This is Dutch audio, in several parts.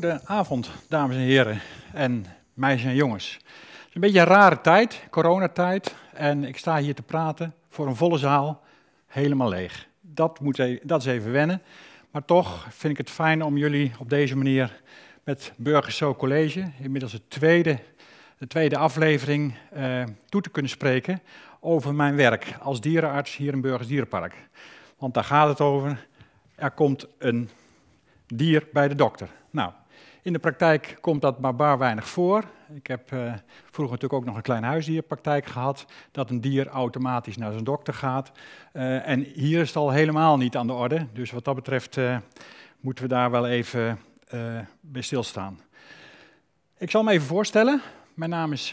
Goedenavond, dames en heren en meisjes en jongens. Het is een beetje een rare tijd, coronatijd, en ik sta hier te praten voor een volle zaal, helemaal leeg. Dat, moet e-, dat is even wennen, maar toch vind ik het fijn om jullie op deze manier met Burgers Zo College, inmiddels het tweede, de tweede aflevering, eh, toe te kunnen spreken over mijn werk als dierenarts hier in Burgers Dierenpark. Want daar gaat het over, er komt een dier bij de dokter. Nou, in de praktijk komt dat maar bar weinig voor. Ik heb eh, vroeger natuurlijk ook nog een klein huisdierpraktijk gehad, dat een dier automatisch naar zijn dokter gaat. Eh, en hier is het al helemaal niet aan de orde, dus wat dat betreft eh, moeten we daar wel even bij stilstaan. Ik zal me even voorstellen. Mijn naam is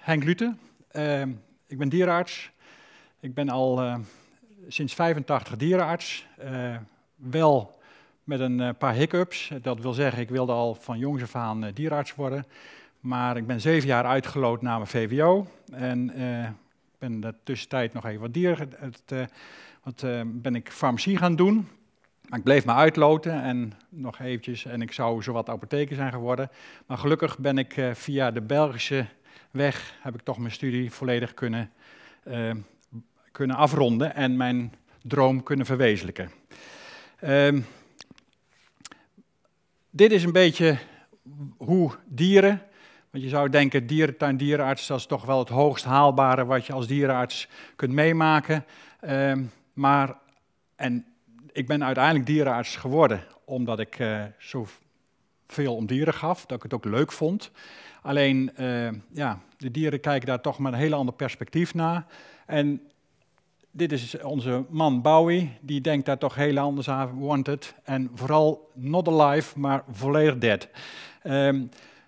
Henk Lute. ik ben dierenarts. Ik ben al sinds 85 dierenarts. wel met een eh, paar hiccups. Dat wil zeggen, ik wilde al van jongs af aan eh, dierarts worden. Maar ik ben zeven jaar uitgeloot na mijn VWO. En uh, ben de tussentijd nog even wat dier. Het, wat ben ik farmacie gaan doen. Maar ik bleef me uitloten en nog eventjes. En ik zou zowat apotheker zijn geworden. Maar gelukkig ben ik via de Belgische weg. heb ik toch mijn studie volledig kunnen, kunnen afronden. En mijn droom kunnen verwezenlijken. Ehm, dit is een beetje hoe dieren, want je zou denken dierentuin, dierenarts, dat is toch wel het hoogst haalbare wat je als dierenarts kunt meemaken. Ehm, maar, en ik ben uiteindelijk dierenarts geworden omdat ik uh, eh, zo veel om dieren gaf, dat ik het ook leuk vond. Alleen, eh, ja, de dieren kijken daar toch met een heel ander perspectief naar. En dit is onze man Bowie, die denkt daar toch heel anders aan, Wanted. En vooral not alive, maar volledig dead. Ehm,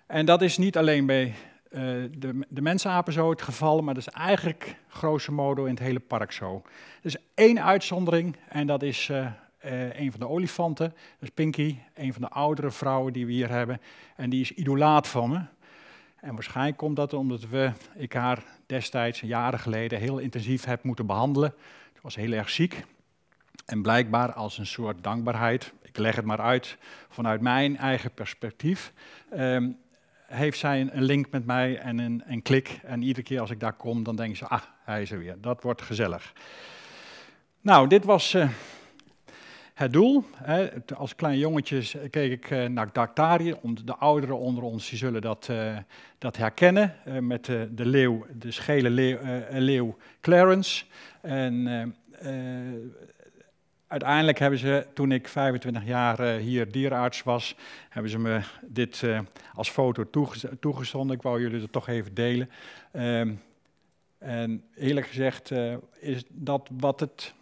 en dat is niet alleen bij eh, de, de zo het geval, maar dat is eigenlijk grosso modo in het hele park zo. Er is één uitzondering en dat is eh, eh, een van de olifanten, dat is Pinky, een van de oudere vrouwen die we hier hebben. En die is idolaat van me. En waarschijnlijk komt dat omdat we, ik haar destijds, jaren geleden, heel intensief heb moeten behandelen. Ze was heel erg ziek. En blijkbaar als een soort dankbaarheid, ik leg het maar uit vanuit mijn eigen perspectief, ehm, heeft zij een, link met mij en een, klik. En iedere keer als ik daar kom, dan denken ze, ah, hij is er weer. Dat wordt gezellig. Nou, dit was eh, het doel, hè, als klein jongetje keek ik eh, naar Dactarië. De ouderen onder ons die zullen dat, eh, dat herkennen. Eh, met de, de leeuw, de schele leeuw, leeuw Clarence. En uiteindelijk hebben ze, toen ik 25 jaar hier dierenarts was, hebben ze me dit als foto toegezonden. Ik wou jullie dat toch even delen. Ehm, en eerlijk gezegd is dat wat het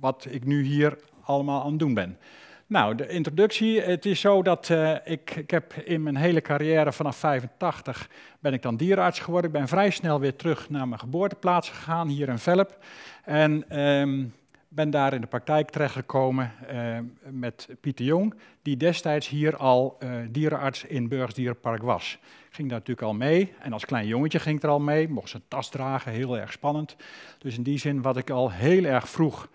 wat ik nu hier allemaal aan het doen ben. Nou, de introductie. Het is zo dat eh, ik, ik heb in mijn hele carrière vanaf 85 ben ik dan dierenarts geworden. Ik ben vrij snel weer terug naar mijn geboorteplaats gegaan, hier in Velp. En ehm, ben daar in de praktijk terechtgekomen uh, met Pieter Jong, die destijds hier al uh, dierenarts in Burgsdierenpark was. Ging daar natuurlijk al mee en als klein jongetje ging ik er al mee, mocht zijn tas dragen, heel erg spannend. Dus in die zin wat ik al heel erg vroeg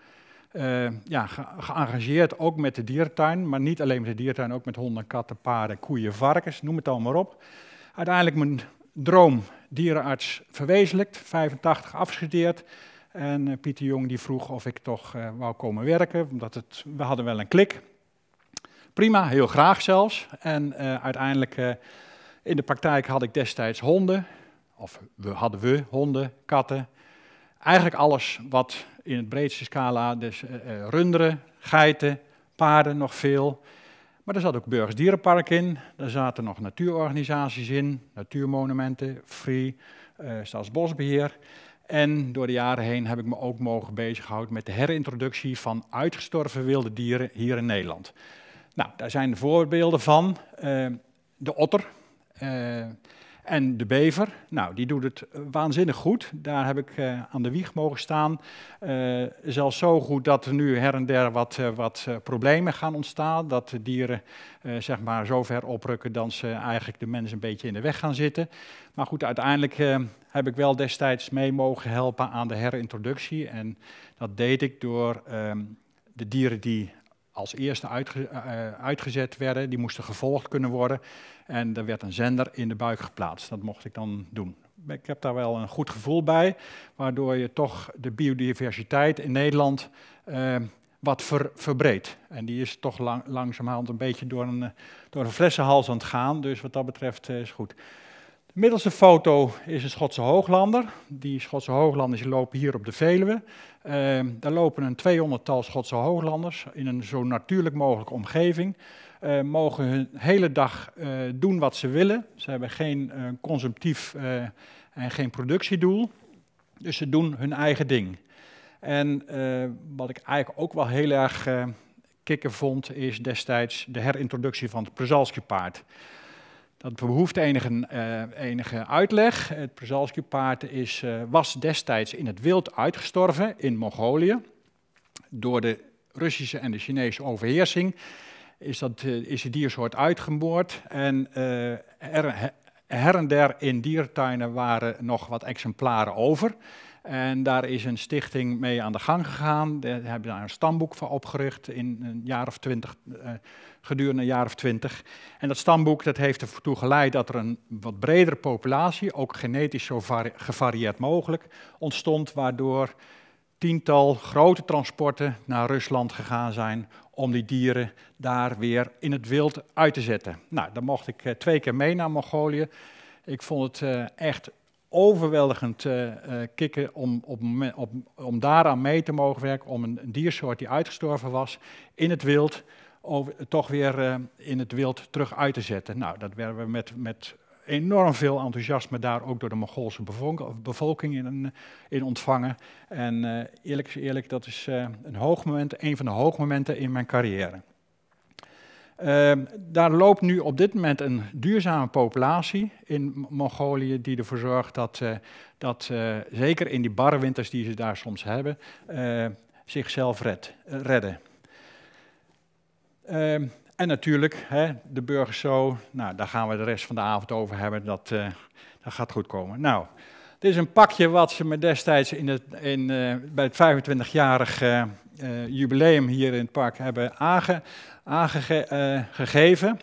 uh, ja, ge geëngageerd ook met de dierentuin, maar niet alleen met de dierentuin, ook met honden, katten, paarden, koeien, varkens, noem het allemaal op. Uiteindelijk mijn droom dierenarts verwezenlijkt, 85 afgestudeerd. En eh, Pieter Jong die vroeg of ik toch uh, wou komen werken, omdat het, we hadden wel een klik. Prima, heel graag zelfs. En uiteindelijk in de praktijk had ik destijds honden, of we, hadden we honden, katten, Eigenlijk alles wat in het breedste scala, dus eh, eh, runderen, geiten, paarden nog veel. Maar er zat ook burgersdierenpark in, daar zaten nog natuurorganisaties in, natuurmonumenten, Free, uh, Staatsbosbeheer. En door de jaren heen heb ik me ook mogen bezighouden met de herintroductie van uitgestorven wilde dieren hier in Nederland. Nou, daar zijn voorbeelden van. de otter, en de bever, nou, die doet het eh, waanzinnig goed. Daar heb ik eh, aan de wieg mogen staan. Uh, zelfs zo goed dat er nu her en der wat, wat problemen gaan ontstaan. Dat de dieren zeg maar zo ver oprukken dat ze eigenlijk de mensen een beetje in de weg gaan zitten. Maar goed, uiteindelijk heb ik wel destijds mee mogen helpen aan de herintroductie. En dat deed ik door ehm, de dieren die als eerste uitge uitgezet werden, die moesten gevolgd kunnen worden. En er werd een zender in de buik geplaatst. Dat mocht ik dan doen. Ik heb daar wel een goed gevoel bij, waardoor je toch de biodiversiteit in Nederland eh, wat ver, verbreedt. En die is toch lang, langzamerhand een beetje door een, eh, door een flessenhals aan het gaan. Dus wat dat betreft eh, is goed. De middelste foto is een Schotse hooglander. Die Schotse hooglanders lopen hier op de Veluwe. Uh, daar lopen een 200-tal Schotse hooglanders in een zo natuurlijk mogelijke omgeving. Eh, mogen hun hele dag eh, doen wat ze willen. Ze hebben geen eh, consumptief en geen productiedoel. Dus ze doen hun eigen ding. En wat ik eigenlijk ook wel heel erg kikker vond, is destijds de herintroductie van het Przalski-paard. Dat behoeft enige, enige uitleg. Het Przalski-paard was destijds in het wild uitgestorven in Mongolië door de Russische en de Chinese overheersing is, dat, eh, is die diersoort uitgemoord. En eh, er, her en der in diertuinen waren nog wat exemplaren over. En daar is een stichting mee aan de gang gegaan. Daar hebben daar een stamboek voor opgericht in een jaar of twintig, eh, gedurende een jaar of twintig. En dat stamboek dat heeft ertoe geleid dat er een wat bredere populatie, ook genetisch zo gevarieerd mogelijk, ontstond. Waardoor tiental grote transporten naar Rusland gegaan zijn om die dieren daar weer in het wild uit te zetten. Nou, dan mocht ik eh, twee keer mee naar Mongolië. Ik vond het eh, echt overweldigend eh, kicken om, om, om, om daaraan mee te mogen werken, om een, diersoort die uitgestorven was, in het wild toch weer in het wild terug uit te zetten. Nou, dat werden we met, met enorm veel enthousiasme daar ook door de Mongoolse bevolking in, in ontvangen. En eh, eerlijk is eerlijk, dat is eh, een, hoog moment, een van de hoogmomenten in mijn carrière. Ehm, daar loopt nu op dit moment een duurzame populatie in Mongolië, die ervoor zorgt dat, eh, dat zeker in die barre winters die ze daar soms hebben, zichzelf red, redden. Ehm, en natuurlijk, hè, de burgers nou, daar gaan we de rest van de avond over hebben, dat, eh, dat gaat goed komen. Nou, dit is een pakje wat ze me destijds in het, in, eh, bij het 25-jarig eh, jubileum hier in het park hebben aange, aangegeven.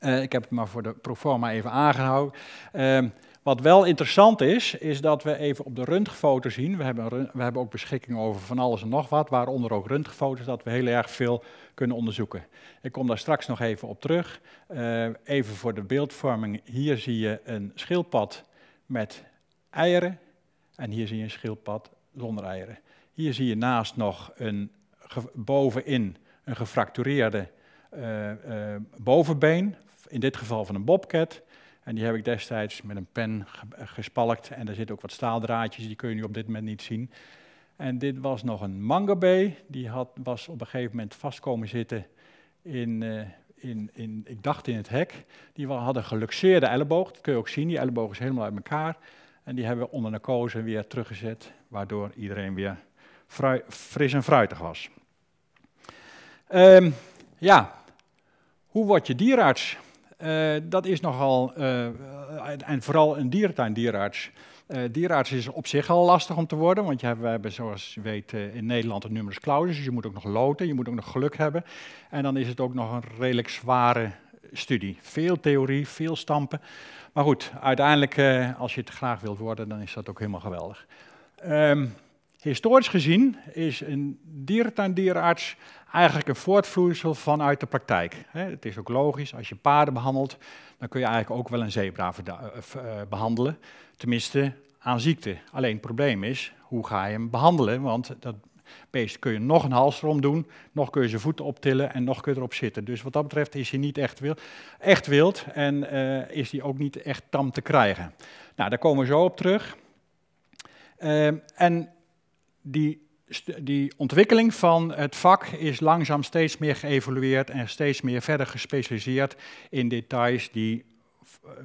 ik heb het maar voor de proforma even aangehouden. Ehm, wat wel interessant is, is dat we even op de röntgenfoto zien. We hebben, we hebben ook beschikking over van alles en nog wat, waaronder ook röntgenfoto's, dat we heel erg veel kunnen onderzoeken. Ik kom daar straks nog even op terug. Eh, even voor de beeldvorming. Hier zie je een schildpad met eieren en hier zie je een schildpad zonder eieren. Hier zie je naast nog een, bovenin een gefractureerde eh, eh, bovenbeen, in dit geval van een bobcat. En die heb ik destijds met een pen gespalkt en daar zitten ook wat staaldraadjes, die kun je nu op dit moment niet zien. En dit was nog een mangabee, die had, was op een gegeven moment vast komen zitten in, eh, in, in, ik dacht in het hek. Die had een geluxeerde elleboog, dat kun je ook zien, die elleboog is helemaal uit elkaar. En die hebben we onder narcose weer teruggezet, waardoor iedereen weer fris en fruitig was. Ehm, ja, hoe word je dierarts? Eh, dat is nogal, eh, en vooral een dierentuin dierarts. Uh, is op zich al lastig om te worden, want je, we hebben zoals je weet eh, in Nederland een numerus clausus, dus je moet ook nog loten, je moet ook nog geluk hebben. En dan is het ook nog een redelijk zware studie. Veel theorie, veel stampen. Maar goed, uiteindelijk, eh, als je het graag wilt worden, dan is dat ook helemaal geweldig. Ehm, Historisch gezien is een dierentuindierenarts eigenlijk een voortvloeisel vanuit de praktijk. Het is ook logisch, als je paarden behandelt, dan kun je eigenlijk ook wel een zebra eh, eh, behandelen. Tenminste, aan ziekte. Alleen het probleem is, hoe ga je hem behandelen? Want dat beest kun je nog een hals erom doen, nog kun je zijn voeten optillen en nog kun je erop zitten. Dus wat dat betreft is hij niet echt wild, echt wild en eh, is hij ook niet echt tam te krijgen. Nou, daar komen we zo op terug. Ehm, en die, die ontwikkeling van het vak is langzaam steeds meer geëvolueerd en steeds meer verder gespecialiseerd in details die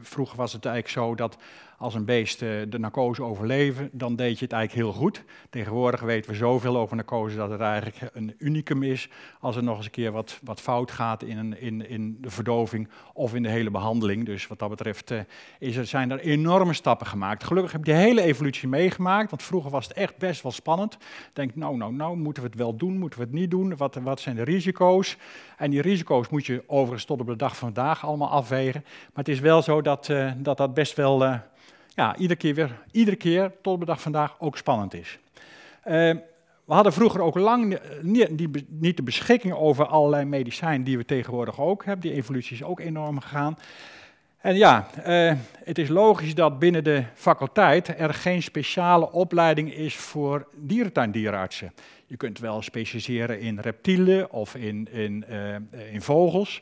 vroeger was het eigenlijk zo dat als een beest eh, de narcose overleven, dan deed je het eigenlijk heel goed. Tegenwoordig weten we zoveel over narcose dat het eigenlijk een unicum is. Als er nog eens een keer wat, wat fout gaat in, een, in, in de verdoving of in de hele behandeling. Dus wat dat betreft eh, is er, zijn er enorme stappen gemaakt. Gelukkig heb je de hele evolutie meegemaakt, want vroeger was het echt best wel spannend. Denk, nou, nou, nou, moeten we het wel doen, moeten we het niet doen? Wat, wat zijn de risico's? En die risico's moet je overigens tot op de dag van vandaag allemaal afwegen. Maar het is wel zo dat eh, dat, dat best wel ja, iedere keer weer, iedere keer tot de dag vandaag ook spannend is. Ehm, we hadden vroeger ook lang niet, de beschikking over allerlei medicijnen die we tegenwoordig ook hebben. Die evolutie is ook enorm gegaan. En ja, eh, het is logisch dat binnen de faculteit er geen speciale opleiding is voor dierentuindierenartsen. Je kunt wel specialiseren in reptielen of in, in, eh, in vogels.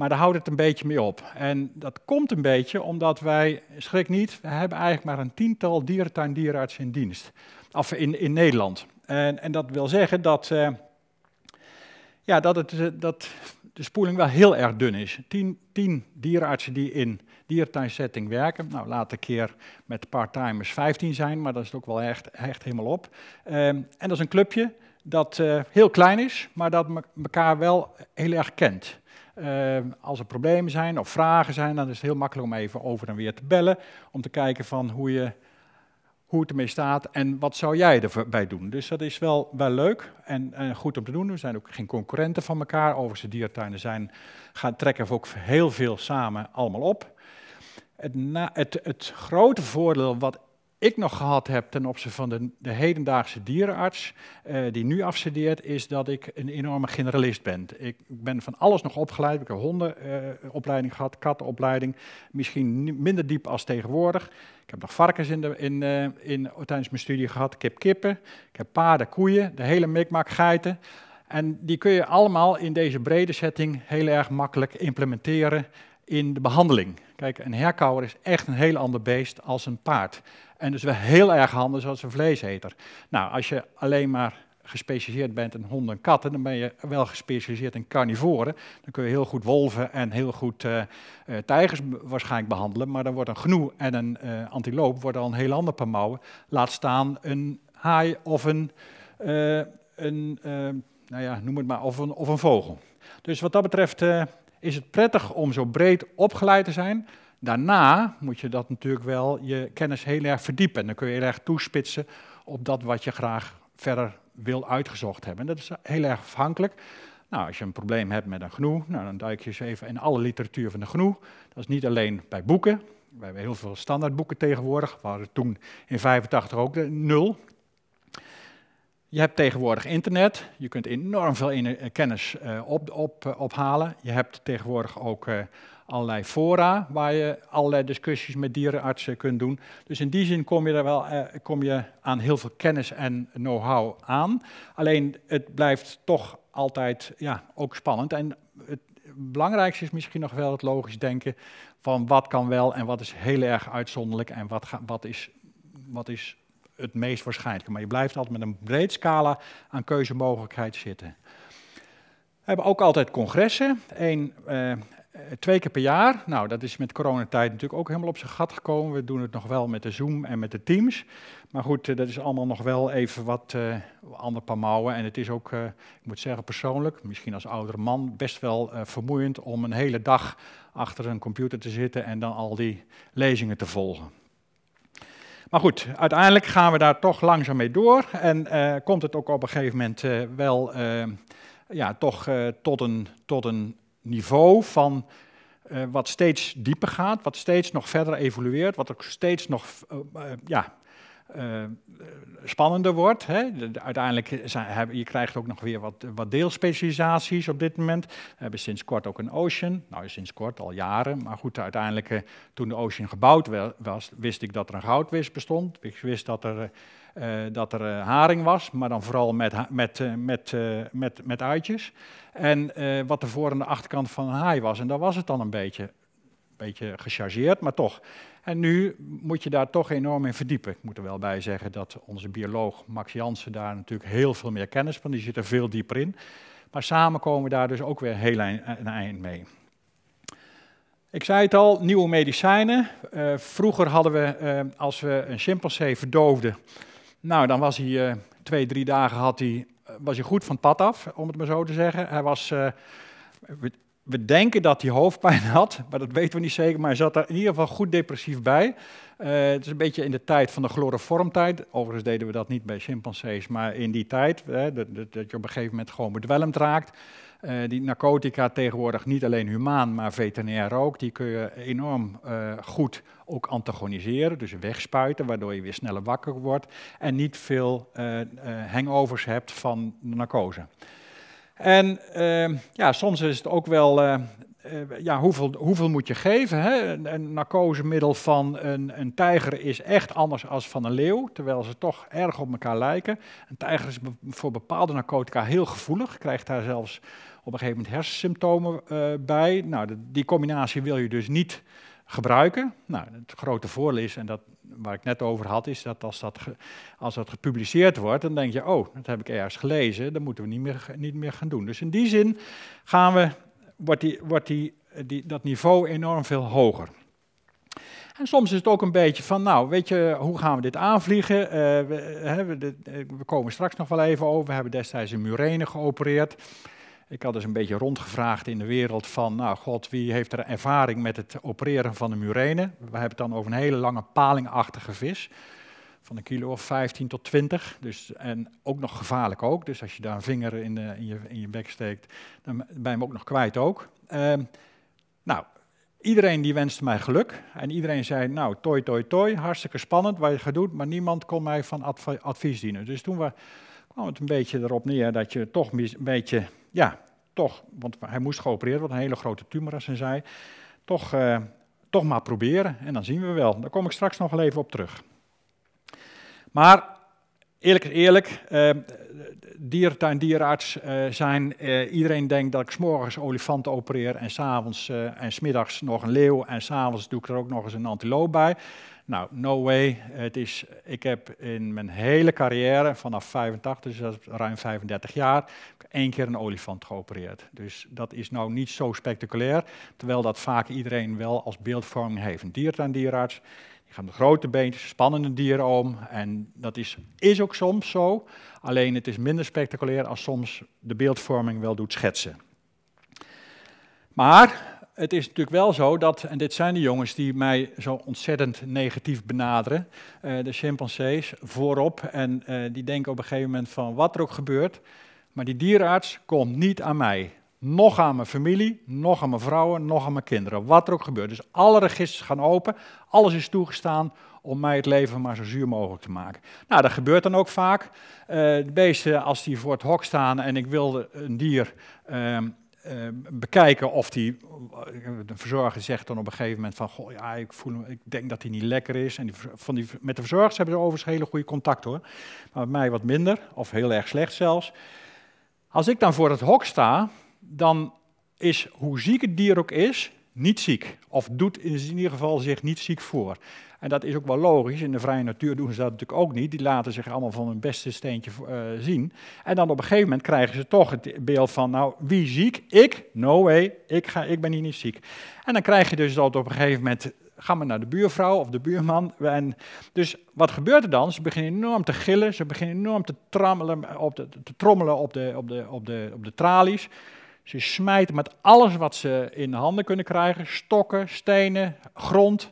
Maar daar houdt het een beetje mee op. En dat komt een beetje omdat wij, schrik niet, we hebben eigenlijk maar een tiental dierentuindierenartsen in dienst. Of in, in Nederland. En, en dat wil zeggen dat, eh, ja, dat, het, eh, dat de spoeling wel heel erg dun is. Tien, tien dierenartsen die in dierentuinsetting werken. Nou, laat een keer met part-timers 15 zijn, maar dat is ook wel echt, echt helemaal op. Ehm, en dat is een clubje dat eh, heel klein is, maar dat me elkaar wel heel erg kent. Ehm, als er problemen zijn of vragen zijn, dan is het heel makkelijk om even over en weer te bellen. Om te kijken van hoe, je, hoe het ermee staat en wat zou jij erbij doen. Dus dat is wel, wel leuk en, goed om te doen. We zijn ook geen concurrenten van elkaar. Overigens, de diertuinen zijn, gaan, trekken we ook heel veel samen allemaal op. Het, het, het grote voordeel wat ik nog gehad heb ten opzichte van de, de hedendaagse dierenarts, eh, die nu afstudeert, is dat ik een enorme generalist ben. Ik ben van alles nog opgeleid. Ik heb hondenopleiding gehad, kattenopleiding, misschien minder diep als tegenwoordig. Ik heb nog varkens in de, in, eh, in, tijdens mijn studie gehad, ik heb kippen, ik heb paarden, koeien, de hele mikmak geiten. En die kun je allemaal in deze brede setting heel erg makkelijk implementeren in de behandeling. Kijk, een herkauwer is echt een heel ander beest als een paard. En dus wel heel erg handig als een vleeseter. Nou, als je alleen maar gespecialiseerd bent in honden en katten, dan ben je wel gespecialiseerd in carnivoren. Dan kun je heel goed wolven en heel goed eh, eh, tijgers waarschijnlijk behandelen. Maar dan wordt een gnoe en een uh, antiloop al een heel ander paar Laat staan een haai of een, een nou ja, noem het maar, of een, of een vogel. Dus wat dat betreft is het prettig om zo breed opgeleid te zijn. Daarna moet je dat natuurlijk wel je kennis heel erg verdiepen. dan kun je heel erg toespitsen op dat wat je graag verder wil uitgezocht hebben. En dat is heel erg afhankelijk. Nou, als je een probleem hebt met een gnoe, nou, dan duik je eens even in alle literatuur van de gnoe. Dat is niet alleen bij boeken. We hebben heel veel standaardboeken tegenwoordig. We hadden toen in 85 ook de nul. Je hebt tegenwoordig internet, je kunt enorm veel eh, kennis eh, op, op, eh, ophalen. Je hebt tegenwoordig ook allerlei fora waar je allerlei discussies met dierenartsen kunt doen. Dus in die zin kom je, er wel, kom je aan heel veel kennis en know-how aan. Alleen het blijft toch altijd ja, ook spannend. En het belangrijkste is misschien nog wel het logisch denken van wat kan wel en wat is heel erg uitzonderlijk en wat, wat, is, wat is het meest waarschijnlijke. Maar je blijft altijd met een breed scala aan keuzemogelijkheid zitten. We hebben ook altijd congressen. Eén, eh, twee keer per jaar. Nou, dat is met coronatijd natuurlijk ook helemaal op zijn gat gekomen. We doen het nog wel met de Zoom en met de Teams. Maar goed, eh, dat is allemaal nog wel even wat eh, ander paar mouwen. En het is ook, eh, ik moet zeggen persoonlijk, misschien als oudere man, best wel eh, vermoeiend om een hele dag achter een computer te zitten en dan al die lezingen te volgen. Maar goed, uiteindelijk gaan we daar toch langzaam mee door en eh, komt het ook op een gegeven moment eh, wel eh, ja, toch tot, een, tot een niveau van wat steeds dieper gaat, wat steeds nog verder evolueert, wat ook steeds nog ja, eh, spannender wordt. Hè. Uiteindelijk zijn, heb, je krijgt ook nog weer wat, wat deelspecialisaties op dit moment. We hebben sinds kort ook een Ocean. Nou, sinds kort, al jaren. Maar goed, uiteindelijk, eh, toen de Ocean gebouwd was, wist ik dat er een goudwis bestond. Ik wist dat er, eh, dat er haring was, maar dan vooral met, met, met, met, met uitjes. En wat de voor- en de achterkant van een haai was. En daar was het dan een beetje beetje gechargeerd, maar toch. En nu moet je daar toch enorm in verdiepen. Ik moet er wel bij zeggen dat onze bioloog Max Jansen daar natuurlijk heel veel meer kennis van, die zit er veel dieper in. Maar samen komen we daar dus ook weer heel een eind mee. Ik zei het al, nieuwe medicijnen. Eh, vroeger hadden we, eh, als we een chimpansee verdoofden, nou dan was hij eh, twee, drie dagen had hij, was hij goed van het pad af, om het maar zo te zeggen. Hij was we denken dat hij hoofdpijn had, maar dat weten we niet zeker. Maar hij zat daar in ieder geval goed depressief bij. Eh, het is een beetje in de tijd van de chloroformtijd. Overigens deden we dat niet bij chimpansees, maar in die tijd, hè, dat, dat, je op een gegeven moment gewoon bedwelmd raakt. Eh, die narcotica tegenwoordig niet alleen humaan, maar veterinair ook. Die kun je enorm eh, goed ook antagoniseren, dus wegspuiten, waardoor je weer sneller wakker wordt. En niet veel hangovers hebt van de narcose. En ehm, ja, soms is het ook wel eh, eh, ja, hoeveel, hoeveel moet je geven? Hè? Een, narcosemiddel van een, een tijger is echt anders dan van een leeuw, terwijl ze toch erg op elkaar lijken. Een tijger is voor bepaalde narcotica heel gevoelig, krijgt daar zelfs op een gegeven moment hersensymptomen eh, bij. Nou, die combinatie wil je dus niet gebruiken. Nou, het grote voordeel is, en dat, waar ik net over had, is dat als dat, als dat gepubliceerd wordt, dan denk je, oh, dat heb ik ergens gelezen, dat moeten we niet meer, niet meer gaan doen. Dus in die zin gaan we, wordt, die, wordt die, dat niveau enorm veel hoger. En soms is het ook een beetje van, nou, weet je, hoe gaan we dit aanvliegen? Eh, we, we, eh, we, komen straks nog wel even over. We hebben destijds in Murene geopereerd. Ik had dus een beetje rondgevraagd in de wereld van, nou god, wie heeft er ervaring met het opereren van de murene? We hebben het dan over een hele lange palingachtige vis, van een kilo of 15 tot 20. Dus, en ook nog gevaarlijk ook, dus als je daar een vinger in, in, je, in je bek steekt, dan ben je hem ook nog kwijt ook. Ehm, nou, iedereen die wenste mij geluk. En iedereen zei, nou, toi, toi, toi, hartstikke spannend wat je gaat doen, maar niemand kon mij van advies dienen. Dus toen we, kwam het een beetje erop neer dat je toch een beetje ja, toch, want hij moest geopereerd worden, een hele grote tumor als hij zei, toch, eh, toch maar proberen en dan zien we wel. Daar kom ik straks nog wel even op terug. Maar eerlijk is eerlijk, uh, eh, dierentuin, dierenarts eh, zijn, iedereen denkt dat ik s'morgens olifanten opereer en s'avonds uh, en smiddags nog een leeuw en s'avonds doe ik er ook nog eens een antiloop bij. Nou, no way. Het is, ik heb in mijn hele carrière, vanaf 85, dus dat is ruim 35 jaar, één keer een olifant geopereerd. Dus dat is nou niet zo spectaculair, terwijl dat vaak iedereen wel als beeldvorming heeft. Een dier aan dierarts, die gaan de grote beentjes, spannende dieren om. En dat is, is ook soms zo, alleen het is minder spectaculair als soms de beeldvorming wel doet schetsen. Maar het is natuurlijk wel zo dat, en dit zijn de jongens die mij zo ontzettend negatief benaderen, eh, de chimpansees voorop. En eh, die denken op een gegeven moment van wat er ook gebeurt, maar die dierenarts komt niet aan mij. Nog aan mijn familie, nog aan mijn vrouwen, nog aan mijn kinderen. Wat er ook gebeurt. Dus alle registers gaan open. Alles is toegestaan om mij het leven maar zo zuur mogelijk te maken. Nou, dat gebeurt dan ook vaak. Eh, de beesten, als die voor het hok staan en ik wilde een dier ehm, ehm, bekijken of die, eh, de verzorger zegt dan op een gegeven moment van, goh ja, ik, voel, ik denk dat hij niet lekker is. En van die, met de verzorgers hebben ze overigens hele goede contact hoor. Maar met mij wat minder, of heel erg slecht zelfs. Als ik dan voor het hok sta, dan is hoe ziek het dier ook is, niet ziek. Of doet in ieder geval zich niet ziek voor. En dat is ook wel logisch. In de vrije natuur doen ze dat natuurlijk ook niet. Die laten zich allemaal van hun beste steentje eh, zien. En dan op een gegeven moment krijgen ze toch het beeld van, nou, wie ziek? Ik? No way. Ik, ga, ik ben hier niet ziek. En dan krijg je dus dat op een gegeven moment ga maar naar de buurvrouw of de buurman. En dus wat gebeurt er dan? Ze beginnen enorm te gillen, ze beginnen enorm te, trammelen op de, te trommelen op de, op, de, op, de, op de tralies. Ze smijten met alles wat ze in handen kunnen krijgen: stokken, stenen, grond,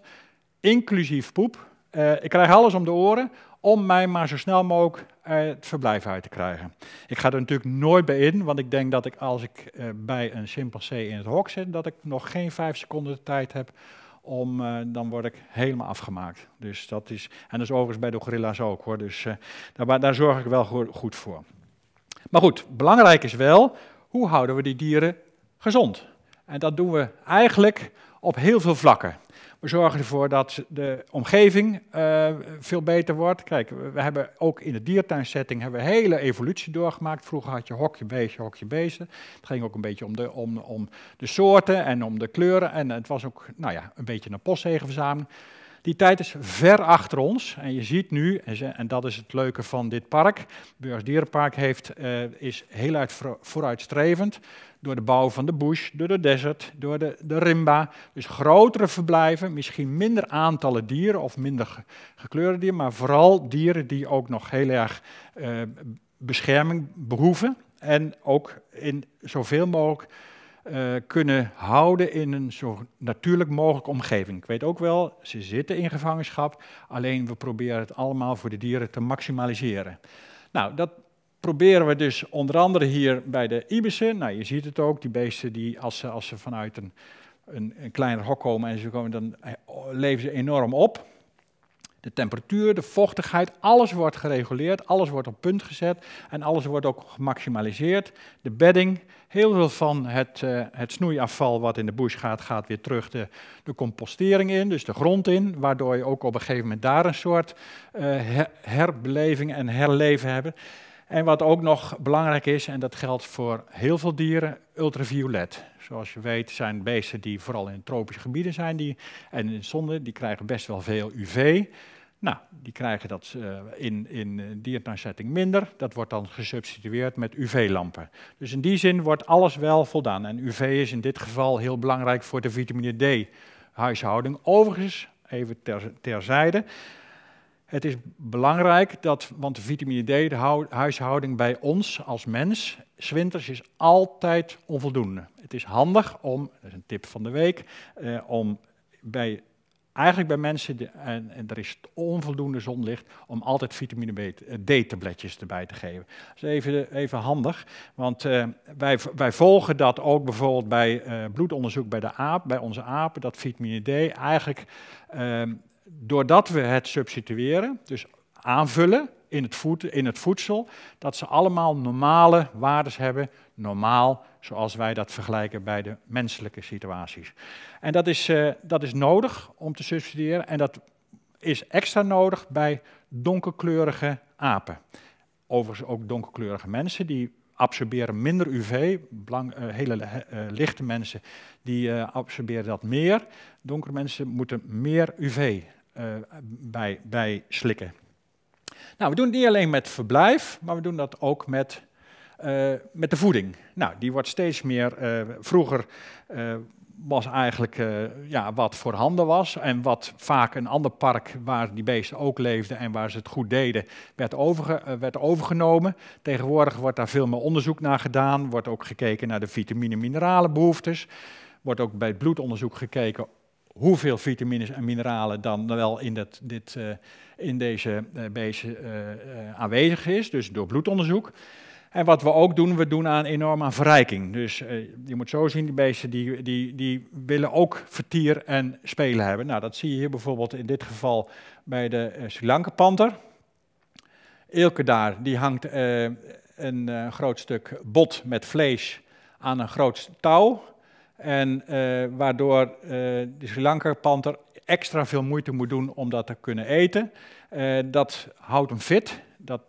inclusief poep. Eh, ik krijg alles om de oren om mij maar zo snel mogelijk eh, het verblijf uit te krijgen. Ik ga er natuurlijk nooit bij in, want ik denk dat ik als ik eh, bij een C in het hok zit, dat ik nog geen vijf seconden de tijd heb om, eh, dan word ik helemaal afgemaakt. Dus dat is, en dat is overigens bij de gorilla's ook hoor, dus eh, daar, daar zorg ik wel goed voor. Maar goed, belangrijk is wel, hoe houden we die dieren gezond? En dat doen we eigenlijk op heel veel vlakken. We zorgen ervoor dat de omgeving eh, veel beter wordt. Kijk, we hebben ook in de diertuinsetting hebben we een hele evolutie doorgemaakt. Vroeger had je hokje beestje, hokje beesten. Het ging ook een beetje om de, om, om de soorten en om de kleuren. En het was ook nou ja, een beetje een postzegenverzameling. Die tijd is ver achter ons. En je ziet nu, en dat is het leuke van dit park, Beurs Dierenpark heeft, eh, is heel uit vooruitstrevend. Door de bouw van de bush, door de desert, door de, de rimba. Dus grotere verblijven, misschien minder aantallen dieren of minder gekleurde dieren. Maar vooral dieren die ook nog heel erg eh, bescherming behoeven. En ook in zoveel mogelijk eh, kunnen houden in een zo natuurlijk mogelijke omgeving. Ik weet ook wel, ze zitten in gevangenschap, alleen we proberen het allemaal voor de dieren te maximaliseren. Nou, dat proberen we dus onder andere hier bij de ibissen. Nou, je ziet het ook, die beesten die als ze, als ze vanuit een, een, een kleiner hok komen en ze komen, dan eh, leven ze enorm op. De temperatuur, de vochtigheid, alles wordt gereguleerd, alles wordt op punt gezet en alles wordt ook gemaximaliseerd. De bedding, heel veel van het, eh, het snoeiafval wat in de bush gaat, gaat weer terug de, de, compostering in, dus de grond in, waardoor je ook op een gegeven moment daar een soort eh, herbeleving en herleven hebben. En wat ook nog belangrijk is, en dat geldt voor heel veel dieren, ultraviolet. Zoals je weet zijn beesten die vooral in tropische gebieden zijn die, en in zonde, die krijgen best wel veel UV. Nou, die krijgen dat eh, in, in eh, minder. Dat wordt dan gesubstitueerd met UV-lampen. Dus in die zin wordt alles wel voldaan. En UV is in dit geval heel belangrijk voor de vitamine D-huishouding. Overigens, even ter, terzijde. Het is belangrijk dat, want de vitamine D, huishouding bij ons als mens, zwinters is altijd onvoldoende. Het is handig om, dat is een tip van de week, eh, om bij eigenlijk bij mensen, en, er is onvoldoende zonlicht, om altijd vitamine eh, D-tabletjes erbij te geven. Dat is even, even handig, want eh, wij, wij volgen dat ook bijvoorbeeld bij eh, bloedonderzoek bij de aap, bij onze apen, dat vitamine D eigenlijk, ehm, doordat we het substitueren, dus aanvullen in het, in het voedsel, dat ze allemaal normale waardes hebben normaal, zoals wij dat vergelijken bij de menselijke situaties. En dat is, eh, dat is nodig om te subsidiëren en dat is extra nodig bij donkerkleurige apen. Overigens ook donkerkleurige mensen die absorberen minder UV. Eh, hele eh, lichte mensen die absorberen dat meer. Donkere mensen moeten meer UV bij, bij slikken. Nou, we doen het niet alleen met verblijf, maar we doen dat ook met eh, met de voeding. Nou, die wordt steeds meer. Eh, vroeger eh, was eigenlijk ja, wat voorhanden was. En wat vaak een ander park waar die beesten ook leefden en waar ze het goed deden, werd, overge werd overgenomen. Tegenwoordig wordt daar veel meer onderzoek naar gedaan. Wordt ook gekeken naar de vitamine- en mineralenbehoeftes. Wordt ook bij het bloedonderzoek gekeken hoeveel vitamines en mineralen dan wel in, dit, in deze beesten aanwezig is. Dus door bloedonderzoek. En wat we ook doen, we doen aan enorm aan verrijking. Dus eh, je moet zo zien, die beesten die, die, die willen ook vertier en spelen hebben. Nou, dat zie je hier bijvoorbeeld in dit geval bij de uh, Sri Lanka panter. Elke daar, die hangt eh, een groot stuk bot met vlees aan een groot touw. En waardoor de Sri Lanka panter extra veel moeite moet doen om dat te kunnen eten. dat houdt hem fit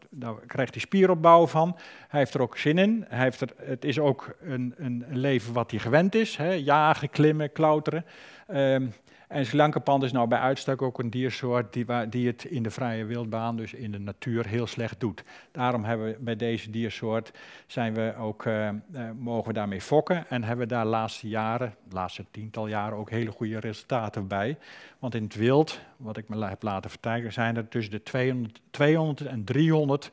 daar krijgt hij spieropbouw van. Hij heeft er ook zin in. Hij heeft er, het is ook een, een leven wat hij gewend is. Hè? Jagen, klimmen, klauteren. Ehm, en Sri pand is nou bij uitstek ook een diersoort die, die het in de vrije wildbaan, dus in de natuur, heel slecht doet. Daarom hebben we bij deze diersoort zijn we ook, eh, eh, mogen we daarmee fokken en hebben we daar de laatste jaren, de laatste tiental jaren, ook hele goede resultaten bij. Want in het wild, wat ik me heb laten vertellen, zijn er tussen de 200, 200 en 300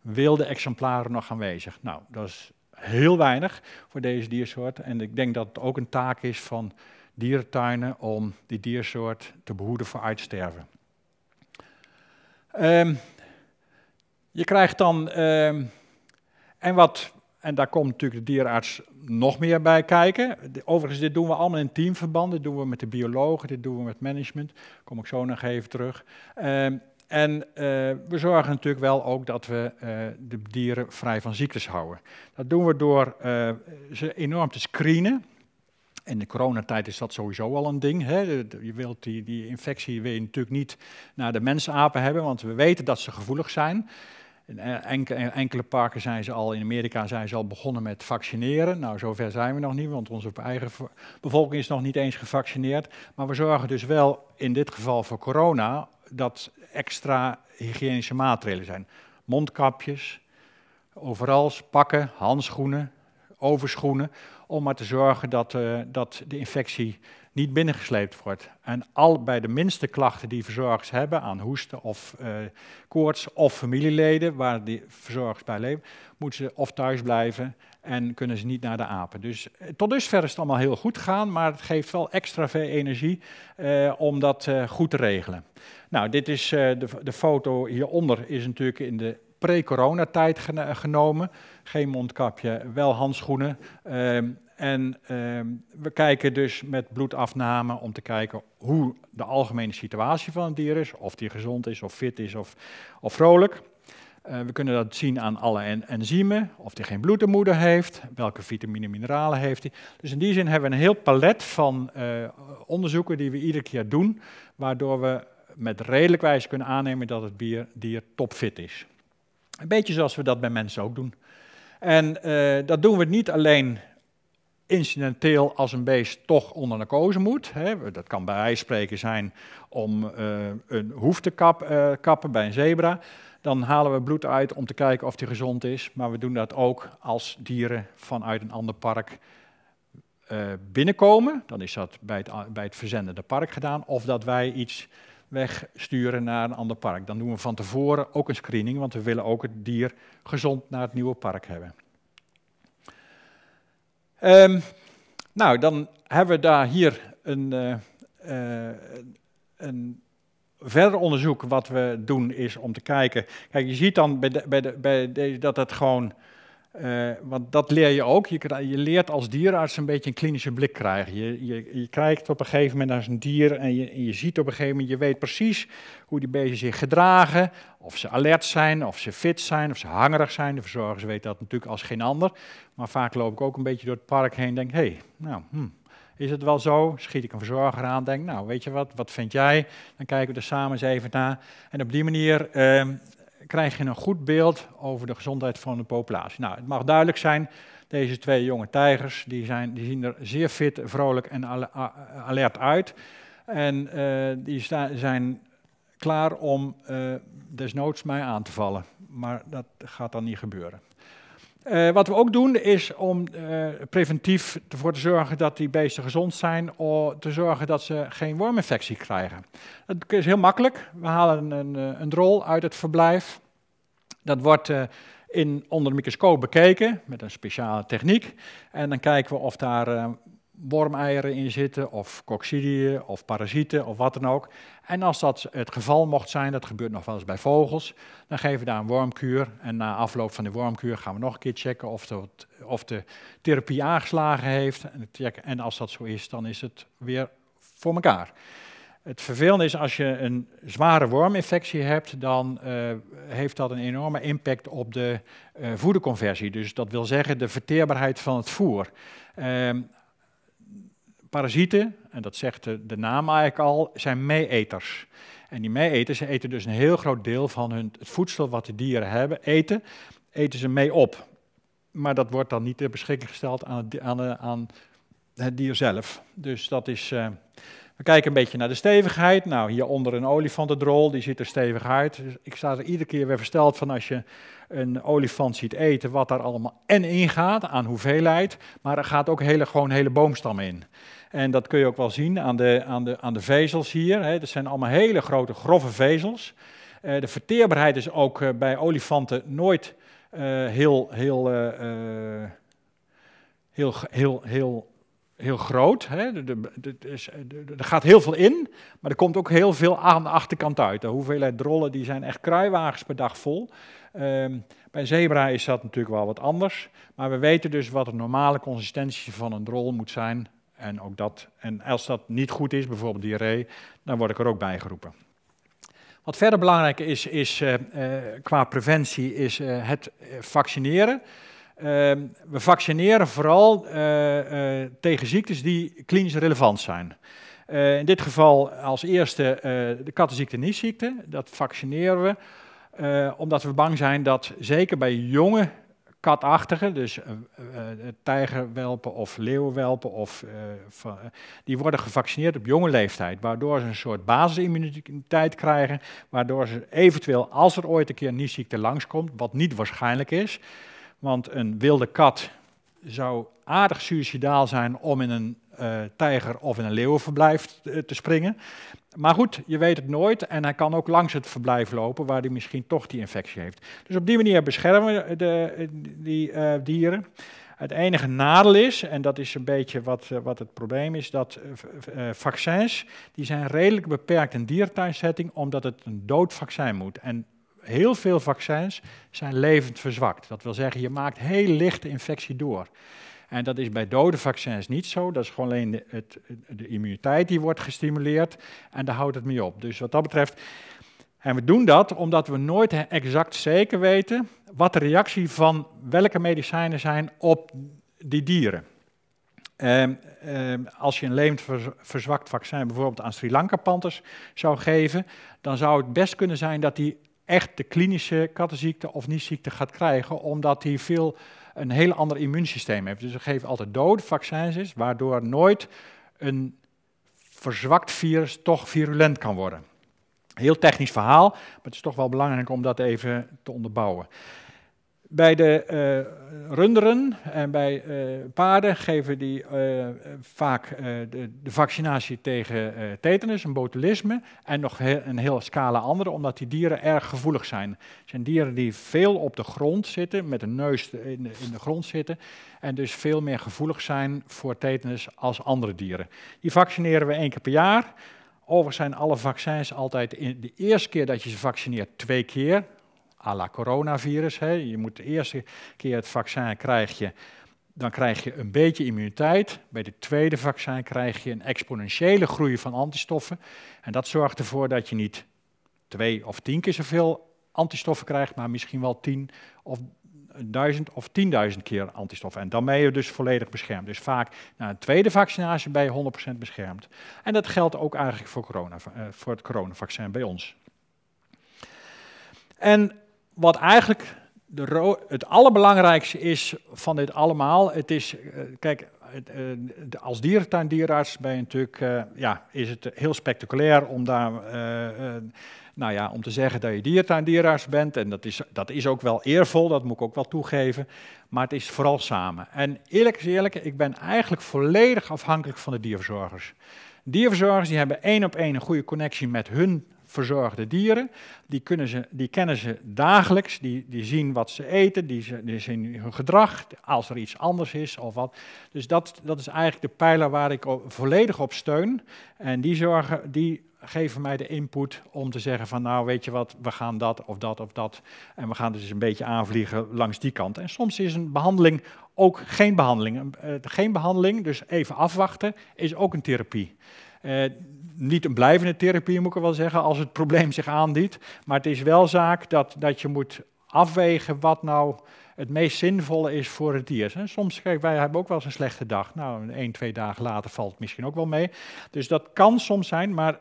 wilde exemplaren nog aanwezig. Nou, dat is heel weinig voor deze diersoort. En ik denk dat het ook een taak is van dierentuinen om die diersoort te behoeden voor uitsterven. Ehm, je krijgt dan, ehm, en, wat, en daar komt natuurlijk de dierenarts nog meer bij kijken. Overigens, dit doen we allemaal in teamverband, dit doen we met de biologen, dit doen we met management, daar kom ik zo nog even terug. Ehm, en eh, we zorgen natuurlijk wel ook dat we eh, de dieren vrij van ziektes houden. Dat doen we door eh, ze enorm te screenen in de coronatijd is dat sowieso al een ding. Hè? Je wilt die, die infectie natuurlijk niet naar de mensapen hebben, want we weten dat ze gevoelig zijn. In e, e, enkele parken zijn ze al, in Amerika zijn ze al begonnen met vaccineren. Nou, zover zijn we nog niet, want onze eigen bevolking is nog niet eens gevaccineerd. Maar we zorgen dus wel, in dit geval voor corona, dat extra hygiënische maatregelen zijn. Mondkapjes, overals, pakken, handschoenen, overschoenen om maar te zorgen dat, eh, dat de infectie niet binnengesleept wordt. En al bij de minste klachten die verzorgers hebben aan hoesten of eh, koorts of familieleden waar die verzorgers bij leven, moeten ze of thuis blijven en kunnen ze niet naar de apen. Dus eh, tot dusver is het allemaal heel goed gegaan, maar het geeft wel extra veel energie om dat goed te regelen. Nou, dit is de, de foto hieronder is natuurlijk in de pre-coronatijd genomen geen mondkapje, wel handschoenen. Ehm, en ehm, we kijken dus met bloedafname om te kijken hoe de algemene situatie van het dier is. Of die gezond is, of fit is, of, of vrolijk. Eh, we kunnen dat zien aan alle enzymen, of die geen bloedemoeder heeft, welke vitamine en mineralen heeft hij. Dus in die zin hebben we een heel palet van eh, onderzoeken die we iedere keer doen, waardoor we met redelijk wijze kunnen aannemen dat het bier, dier topfit is. Een beetje zoals we dat bij mensen ook doen. En eh, dat doen we niet alleen incidenteel als een beest toch onder narcose moet. Hè. Dat kan bij wijze spreken zijn om eh, een hoef te eh, kappen bij een zebra. Dan halen we bloed uit om te kijken of die gezond is. Maar we doen dat ook als dieren vanuit een ander park binnenkomen. Dan is dat bij het, bij het verzendende park gedaan. Of dat wij iets wegsturen naar een ander park. Dan doen we van tevoren ook een screening, want we willen ook het dier gezond naar het nieuwe park hebben. Ehm, nou, dan hebben we daar hier een, eh, eh, een verder onderzoek wat we doen is om te kijken. Kijk, je ziet dan bij de, bij de, bij dat het gewoon eh, want dat leer je ook. Je, je, leert als dierenarts een beetje een klinische blik krijgen. Je, je, je kijkt op een gegeven moment naar zo'n dier en je, je ziet op een gegeven moment, je weet precies hoe die beesten zich gedragen. Of ze alert zijn, of ze fit zijn, of ze hangerig zijn. De verzorgers weten dat natuurlijk als geen ander. Maar vaak loop ik ook een beetje door het park heen en denk, hé, hey, nou, hm, is het wel zo? Schiet ik een verzorger aan, denk, nou, weet je wat, wat vind jij? Dan kijken we er samen eens even naar. En op die manier ehm, krijg je een goed beeld over de gezondheid van de populatie. Nou, het mag duidelijk zijn, deze twee jonge tijgers die zijn, die zien er zeer fit, vrolijk en alert uit. En eh, die zijn klaar om uh, desnoods mij aan te vallen. Maar dat gaat dan niet gebeuren. Eh, wat we ook doen is om eh, preventief ervoor te zorgen dat die beesten gezond zijn, of te zorgen dat ze geen worminfectie krijgen. Dat is heel makkelijk. We halen een, een eh, drol uit het verblijf. Dat wordt in, onder de microscoop bekeken met een speciale techniek. En dan kijken we of daar wormeieren in zitten, of coccidiën, of parasieten, of wat dan ook. En als dat het geval mocht zijn, dat gebeurt nog wel eens bij vogels, dan geven we daar een wormkuur. En na afloop van de wormkuur gaan we nog een keer checken of de, of de therapie aangeslagen heeft. En als dat zo is, dan is het weer voor elkaar. Het vervelende is, als je een zware worminfectie hebt, dan eh, heeft dat een enorme impact op de eh, voederconversie. Dus dat wil zeggen de verteerbaarheid van het voer. Ehm, parasieten, en dat zegt de, de naam eigenlijk al, zijn meeeters. En die meeeters eten dus een heel groot deel van hun, het voedsel wat de dieren hebben, eten, eten ze mee op. Maar dat wordt dan niet ter beschikking gesteld aan het, aan, aan het dier zelf. Dus dat is. Eh, we kijken een beetje naar de stevigheid. Nou, hieronder een olifantendrol, die ziet er stevig uit. Dus ik sta er iedere keer weer versteld van als je een olifant ziet eten, wat daar allemaal en ingaat aan hoeveelheid, maar er gaat ook hele, gewoon hele boomstammen in. En dat kun je ook wel zien aan de, aan de, aan de vezels hier. Hè. Dat zijn allemaal hele grote, grove vezels. Eh, de verteerbaarheid is ook eh, bij olifanten nooit eh, heel, heel, heel, heel, heel, heel groot. Hè. Er, gaat heel veel in, maar er komt ook heel veel aan de achterkant uit. De hoeveelheid drollen die zijn echt kruiwagens per dag vol. Ehm, bij zebra is dat natuurlijk wel wat anders. Maar we weten dus wat de normale consistentie van een drol moet zijn en, ook dat, en als dat niet goed is, bijvoorbeeld diarree, dan word ik er ook bij geroepen. Wat verder belangrijk is, is eh, eh, qua preventie, is eh, het vaccineren. Ehm, we vaccineren vooral tegen ziektes die klinisch relevant zijn. in dit geval als eerste de kattenziekte ziekte. Dat vaccineren we omdat we bang zijn dat zeker bij jonge katachtigen, dus eh, eh, eh, tijgerwelpen of leeuwenwelpen, of, van, die worden gevaccineerd op jonge leeftijd, waardoor ze een soort basisimmuniteit krijgen, waardoor ze eventueel, als er ooit een keer een ziekte langskomt, wat niet waarschijnlijk is, want een wilde kat zou aardig suicidaal zijn om in een eh, tijger of in een leeuwenverblijf te, eh, te springen. Maar goed, je weet het nooit en hij kan ook langs het verblijf lopen waar hij misschien toch die infectie heeft. Dus op die manier beschermen we de, die eh, dieren. Het enige nadeel is, en dat is een beetje wat, wat het probleem is, dat vaccins die zijn redelijk beperkt in diertuinzetting omdat het een dood vaccin moet. En heel veel vaccins zijn levend verzwakt. Dat wil zeggen, je maakt heel lichte infectie door. En dat is bij dode vaccins niet zo. Dat is gewoon alleen de, het, de immuniteit die wordt gestimuleerd en daar houdt het mee op. Dus wat dat betreft. En we doen dat omdat we nooit exact zeker weten wat de reactie van welke medicijnen zijn op die dieren. Ehm, ehm, als je een verzwakt vaccin bijvoorbeeld aan Sri Lanka-panters zou geven, dan zou het best kunnen zijn dat die echt de klinische kattenziekte of niet ziekte gaat krijgen, omdat die veel een heel ander immuunsysteem heeft. Dus we geven altijd dode vaccins, is, waardoor nooit een verzwakt virus toch virulent kan worden. Heel technisch verhaal, maar het is toch wel belangrijk om dat even te onderbouwen. Bij de uh, runderen en bij eh, paarden geven die eh, vaak de, de, vaccinatie tegen tetanus, een botulisme, en nog heel, een hele scala andere, omdat die dieren erg gevoelig zijn. Het zijn dieren die veel op de grond zitten, met een neus in de, in de grond zitten, en dus veel meer gevoelig zijn voor tetanus als andere dieren. Die vaccineren we één keer per jaar. Overigens zijn alle vaccins altijd in de eerste keer dat je ze vaccineert twee keer à la coronavirus. Hè. Je moet de eerste keer het vaccin krijg je, dan krijg je een beetje immuniteit. Bij de tweede vaccin krijg je een exponentiële groei van antistoffen. En dat zorgt ervoor dat je niet twee of tien keer zoveel antistoffen krijgt, maar misschien wel tien of duizend of tienduizend keer antistoffen. En dan ben je dus volledig beschermd. Dus vaak na een tweede vaccinatie ben je 100% beschermd. En dat geldt ook eigenlijk voor, corona, eh, voor het coronavaccin bij ons. En wat eigenlijk de het allerbelangrijkste is van dit allemaal, het is, eh, kijk, eh, als dierentuindierarts ben je natuurlijk, eh, ja, is het heel spectaculair om daar, nou ja, om te zeggen dat je dierentuindierarts bent. En dat is, dat is ook wel eervol, dat moet ik ook wel toegeven. Maar het is vooral samen. En eerlijk is eerlijk, ik ben eigenlijk volledig afhankelijk van de dierverzorgers. Dierverzorgers die hebben één op één een goede connectie met hun verzorgde dieren. Die, kunnen ze, die kennen ze dagelijks, die, die zien wat ze eten, die, zien hun gedrag, als er iets anders is of wat. Dus dat, dat is eigenlijk de pijler waar ik volledig op steun. En die zorgen, die geven mij de input om te zeggen van nou weet je wat, we gaan dat of dat of dat. En we gaan dus een beetje aanvliegen langs die kant. En soms is een behandeling ook geen behandeling. Eh, geen behandeling, dus even afwachten, is ook een therapie. Eh, niet een blijvende therapie moet ik wel zeggen, als het probleem zich aandient. Maar het is wel zaak dat, dat je moet afwegen wat nou het meest zinvolle is voor het dier. En soms, kijk, wij hebben ook wel eens een slechte dag. Nou, één, twee dagen later valt het misschien ook wel mee. Dus dat kan soms zijn, maar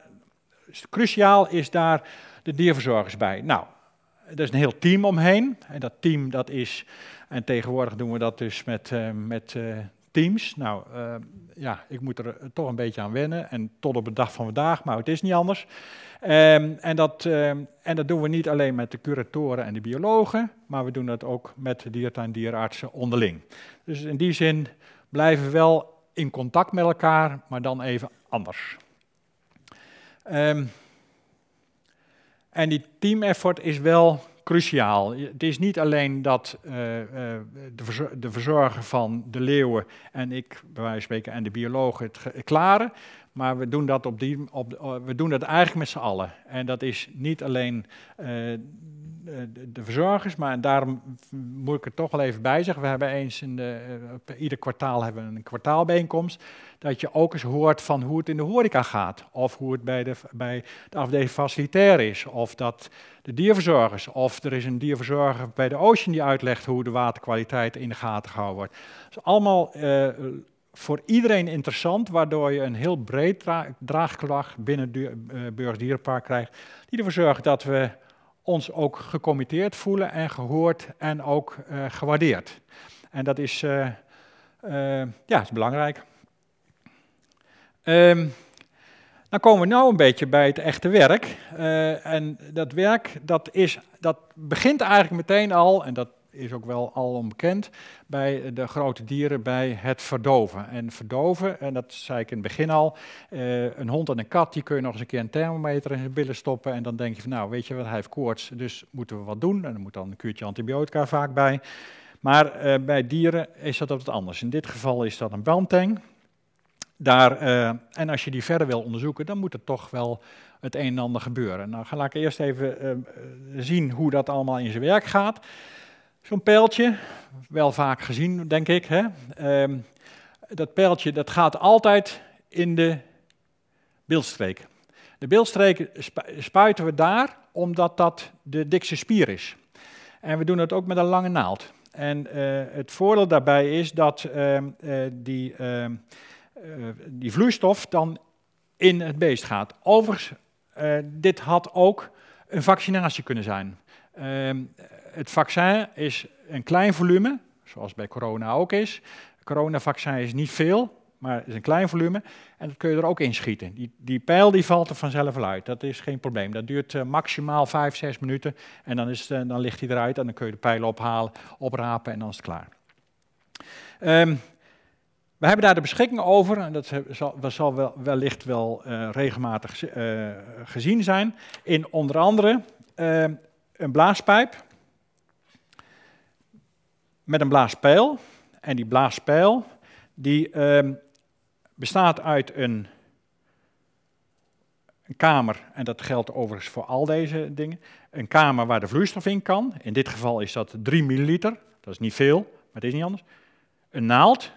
cruciaal is daar de dierverzorgers bij. Nou, er is een heel team omheen. En dat team dat is, en tegenwoordig doen we dat dus met, eh, met eh, teams. Nou, eh, ja, ik moet er toch een beetje aan wennen. En tot op de dag van vandaag, maar het is niet anders. Ehm, en, dat, ehm, en dat doen we niet alleen met de curatoren en de biologen, maar we doen dat ook met de diertuin dierartsen onderling. Dus in die zin blijven we wel in contact met elkaar, maar dan even anders. Ehm, en die team effort is wel cruciaal. Het is niet alleen dat uh, de, verzorger van de leeuwen en ik, bij wijze van spreken, en de bioloog het klaren, maar we doen dat, op die, op, eh, we doen dat eigenlijk met z'n allen. En dat is niet alleen eh, de verzorgers, maar daarom moet ik er toch wel even bij zeggen. We hebben eens in de, eh, ieder kwartaal hebben we een kwartaalbijeenkomst. Dat je ook eens hoort van hoe het in de horeca gaat. Of hoe het bij de, bij de afdeling facilitair is. Of dat de dierverzorgers. Of er is een dierverzorger bij de Ocean die uitlegt hoe de waterkwaliteit in de gaten gehouden wordt. is allemaal. Eh, voor iedereen interessant, waardoor je een heel breed draagklag binnen het Burgers Dierenpark krijgt, die ervoor zorgt dat we ons ook gecommitteerd voelen en gehoord en ook eh, gewaardeerd. En dat is, eh, eh, ja, is belangrijk. Ehm, dan komen we nu een beetje bij het echte werk. en dat werk, dat, is, dat begint eigenlijk meteen al, en dat is ook wel alom bekend bij de grote dieren bij het verdoven. En verdoven, en dat zei ik in het begin al, eh, een hond en een kat die kun je nog eens een keer een thermometer in zijn billen stoppen en dan denk je van nou weet je wat, hij heeft koorts, dus moeten we wat doen. En dan moet dan een kuurtje antibiotica vaak bij. Maar eh, bij dieren is dat wat anders. In dit geval is dat een brandtang. Daar, eh, en als je die verder wil onderzoeken, dan moet er toch wel het een en ander gebeuren. Nou, ga laat ik eerst even zien hoe dat allemaal in zijn werk gaat. Zo'n pijltje, wel vaak gezien denk ik. Hè? Ehm, dat pijltje dat gaat altijd in de beeldstreek. De beeldstreek spuiten we daar omdat dat de dikste spier is. En we doen het ook met een lange naald. En eh, het voordeel daarbij is dat ehm, eh, die, ehm, eh, die vloeistof dan in het beest gaat. Overigens, dit had ook een vaccinatie kunnen zijn het vaccin is een klein volume, zoals bij corona ook is. Coronavaccin is niet veel, maar het is een klein volume. En dat kun je er ook inschieten. Die, die pijl die valt er vanzelf uit. Dat is geen probleem. Dat duurt eh, maximaal 5, 6 minuten. En dan, is het, eh, dan ligt hij eruit. En dan kun je de pijl ophalen, oprapen en dan is het klaar. Ehm, we hebben daar de beschikking over, en dat zal wel, wellicht wel eh, regelmatig gezien zijn, in onder andere ehm, een blaaspijp met een blaaspijl. En die blaaspijl die, ehm, bestaat uit een, een, kamer, en dat geldt overigens voor al deze dingen, een kamer waar de vloeistof in kan. In dit geval is dat 3 milliliter, dat is niet veel, maar het is niet anders. Een naald,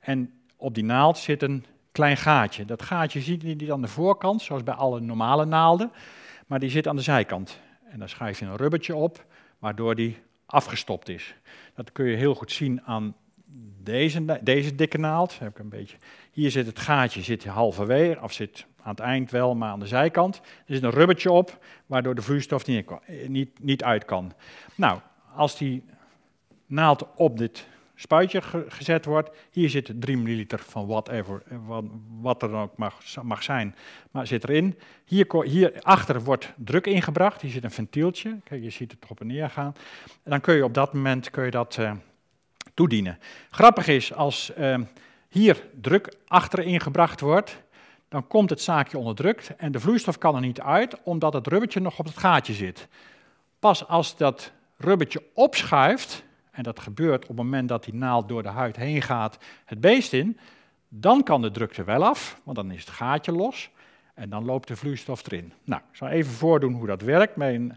en op die naald zit een klein gaatje. Dat gaatje ziet je niet aan de voorkant, zoals bij alle normale naalden, maar die zit aan de zijkant. En dan schuif je een rubbertje op, waardoor die afgestopt is. Dat kun je heel goed zien aan deze, deze dikke naald. Heb ik een beetje. Hier zit het gaatje zit halverwege, of zit aan het eind wel, maar aan de zijkant. Er zit een rubbertje op, waardoor de vloeistof niet, niet, niet uit kan. Nou, als die naald op dit spuitje gezet wordt. Hier zit 3 ml van whatever, wat, eh, wat er dan ook mag, mag zijn, maar zit erin. Hier, hier achter wordt druk ingebracht. Hier zit een ventieltje. Kijk, je ziet het op en neer gaan. En dan kun je op dat moment kun je dat eh, toedienen. Grappig is, als ehm, hier druk achter ingebracht wordt, dan komt het zaakje onderdrukt en de vloeistof kan er niet uit, omdat het rubbertje nog op het gaatje zit. Pas als dat rubbertje opschuift, en dat gebeurt op het moment dat die naald door de huid heen gaat, het beest in, dan kan de drukte wel af, want dan is het gaatje los en dan loopt de vloeistof erin. Nou, ik zal even voordoen hoe dat werkt. kijk,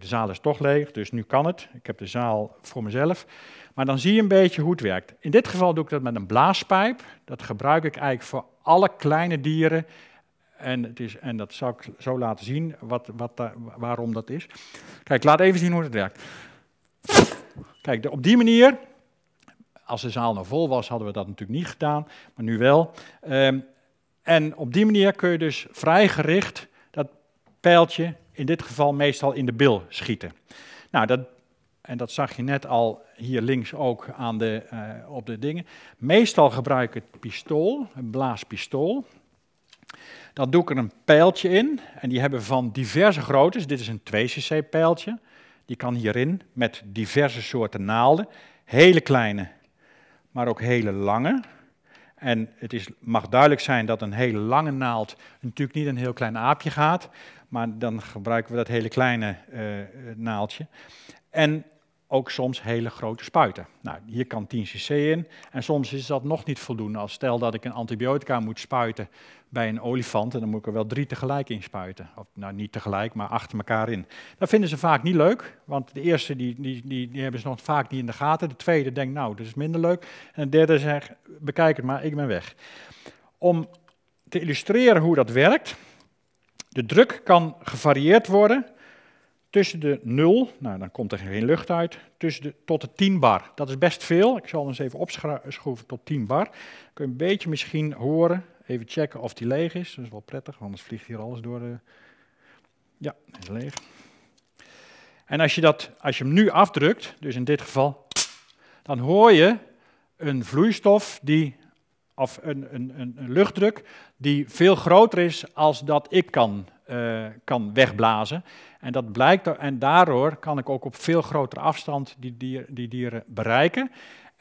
de zaal is toch leeg, dus nu kan het. Ik heb de zaal voor mezelf. Maar dan zie je een beetje hoe het werkt. In dit geval doe ik dat met een blaaspijp. Dat gebruik ik eigenlijk voor alle kleine dieren. En, het is, en dat zal ik zo laten zien wat, wat, eh, waarom dat is. Kijk, laat even zien hoe het werkt. Kijk, op die manier, als de zaal nog vol was, hadden we dat natuurlijk niet gedaan, maar nu wel. Ehm, en op die manier kun je dus vrij gericht dat pijltje, in dit geval meestal in de bil, schieten. Nou, dat, en dat zag je net al hier links ook aan de, eh, op de dingen. Meestal gebruik ik het pistool, een blaaspistool. Dan doe ik er een pijltje in. En die hebben van diverse groottes. Dit is een 2cc pijltje. Je kan hierin met diverse soorten naalden, hele kleine, maar ook hele lange. En het is, mag duidelijk zijn dat een hele lange naald natuurlijk niet een heel klein aapje gaat, maar dan gebruiken we dat hele kleine uh, naaldje. En ook soms hele grote spuiten. Nou, hier kan 10 cc in en soms is dat nog niet voldoende. Als stel dat ik een antibiotica moet spuiten bij een olifant en dan moet ik er wel drie tegelijk in spuiten. Of, nou, niet tegelijk, maar achter elkaar in. Dat vinden ze vaak niet leuk, want de eerste die, die, die, hebben ze nog vaak niet in de gaten. De tweede denkt, nou, dat is minder leuk. En de derde zegt, bekijk het maar, ik ben weg. Om te illustreren hoe dat werkt, de druk kan gevarieerd worden Tussen de 0, nou dan komt er geen lucht uit, tussen de, tot de 10 bar. Dat is best veel. Ik zal hem eens even opschroeven tot 10 bar. Kun je een beetje misschien horen, even checken of die leeg is. Dat is wel prettig, anders vliegt hier alles door de... Ja, is leeg. En als je, dat, als je hem nu afdrukt, dus in dit geval, dan hoor je een vloeistof die, of een, een, een, luchtdruk die veel groter is als dat ik kan eh, kan wegblazen. En dat blijkt, en daardoor kan ik ook op veel grotere afstand die, die dieren bereiken.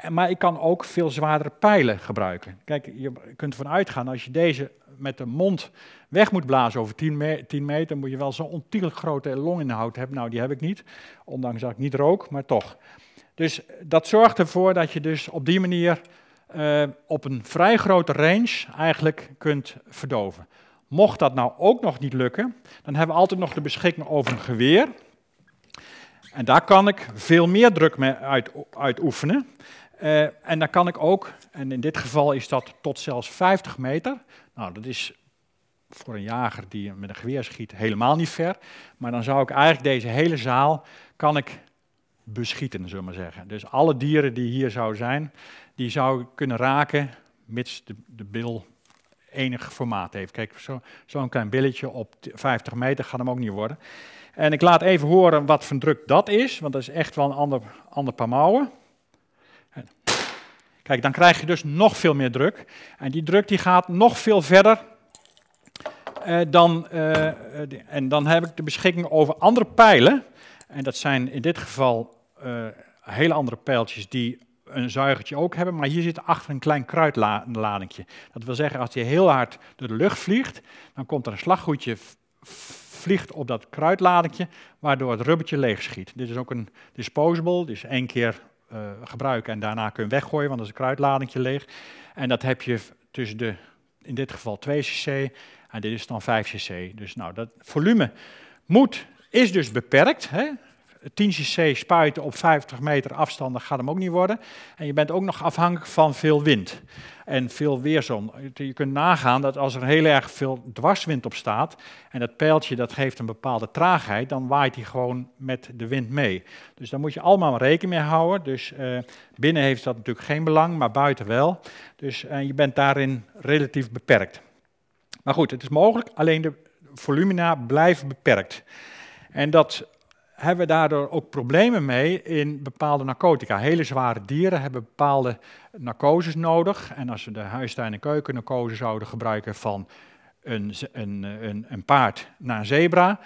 Maar ik kan ook veel zwaardere pijlen gebruiken. Kijk, je kunt ervan uitgaan, als je deze met de mond weg moet blazen over 10, meter, moet je wel zo'n ontiegelijk grote longinhoud hebben. Nou, die heb ik niet, ondanks dat ik niet rook, maar toch. Dus eh, dat zorgt ervoor dat je dus op die manier eh, op een vrij grote range eigenlijk kunt verdoven. Mocht dat nou ook nog niet lukken, dan hebben we altijd nog de beschikking over een geweer. En daar kan ik veel meer druk mee uit, eh, en dan kan ik ook, en in dit geval is dat tot zelfs 50 meter. Nou, dat is voor een jager die met een geweer schiet helemaal niet ver. Maar dan zou ik eigenlijk deze hele zaal kan ik beschieten, zullen we maar zeggen. Dus alle dieren die hier zouden zijn, die zou ik kunnen raken, mits de, de bil enig formaat heeft. Kijk, zo'n klein billetje op 50 meter gaat hem ook niet worden. En ik laat even horen wat voor druk dat is, want dat is echt wel een ander, ander paar mouwen. Kijk, dan krijg je dus nog veel meer druk. En die druk die gaat nog veel verder eh, dan, eh, eh, en dan heb ik de beschikking over andere pijlen. En dat zijn in dit geval hele andere pijltjes die een zuigertje ook hebben, maar hier zit achter een klein kruidladingje. Dat wil zeggen, als je heel hard door de lucht vliegt, dan komt er een slaggoedje vliegt op dat kruidladentje, waardoor het rubbertje leeg schiet. Dit is ook een disposable, dus één keer eh, gebruiken en daarna kun je weggooien, want dan is het kruidladentje leeg. En dat heb je tussen de, in dit geval 2 cc en dit is dan 5 cc. Dus nou, dat volume moet, is dus beperkt. Hè? 10 cc spuiten op 50 meter afstand, gaat hem ook niet worden. En je bent ook nog afhankelijk van veel wind en veel weerzon. Je kunt nagaan dat als er heel erg veel dwarswind op staat en dat pijltje dat geeft een bepaalde traagheid, dan waait hij gewoon met de wind mee. Dus daar moet je allemaal rekening mee houden. Dus eh, binnen heeft dat natuurlijk geen belang, maar buiten wel. Dus uh, je bent daarin relatief beperkt. Maar goed, het is mogelijk, alleen de volumina blijft beperkt. En dat hebben we daardoor ook problemen mee in bepaalde narcotica. Hele zware dieren hebben bepaalde narcoses nodig. En als we de huistuin- en keukennarcose zouden gebruiken van een, een, eh, een, een paard naar een zebra,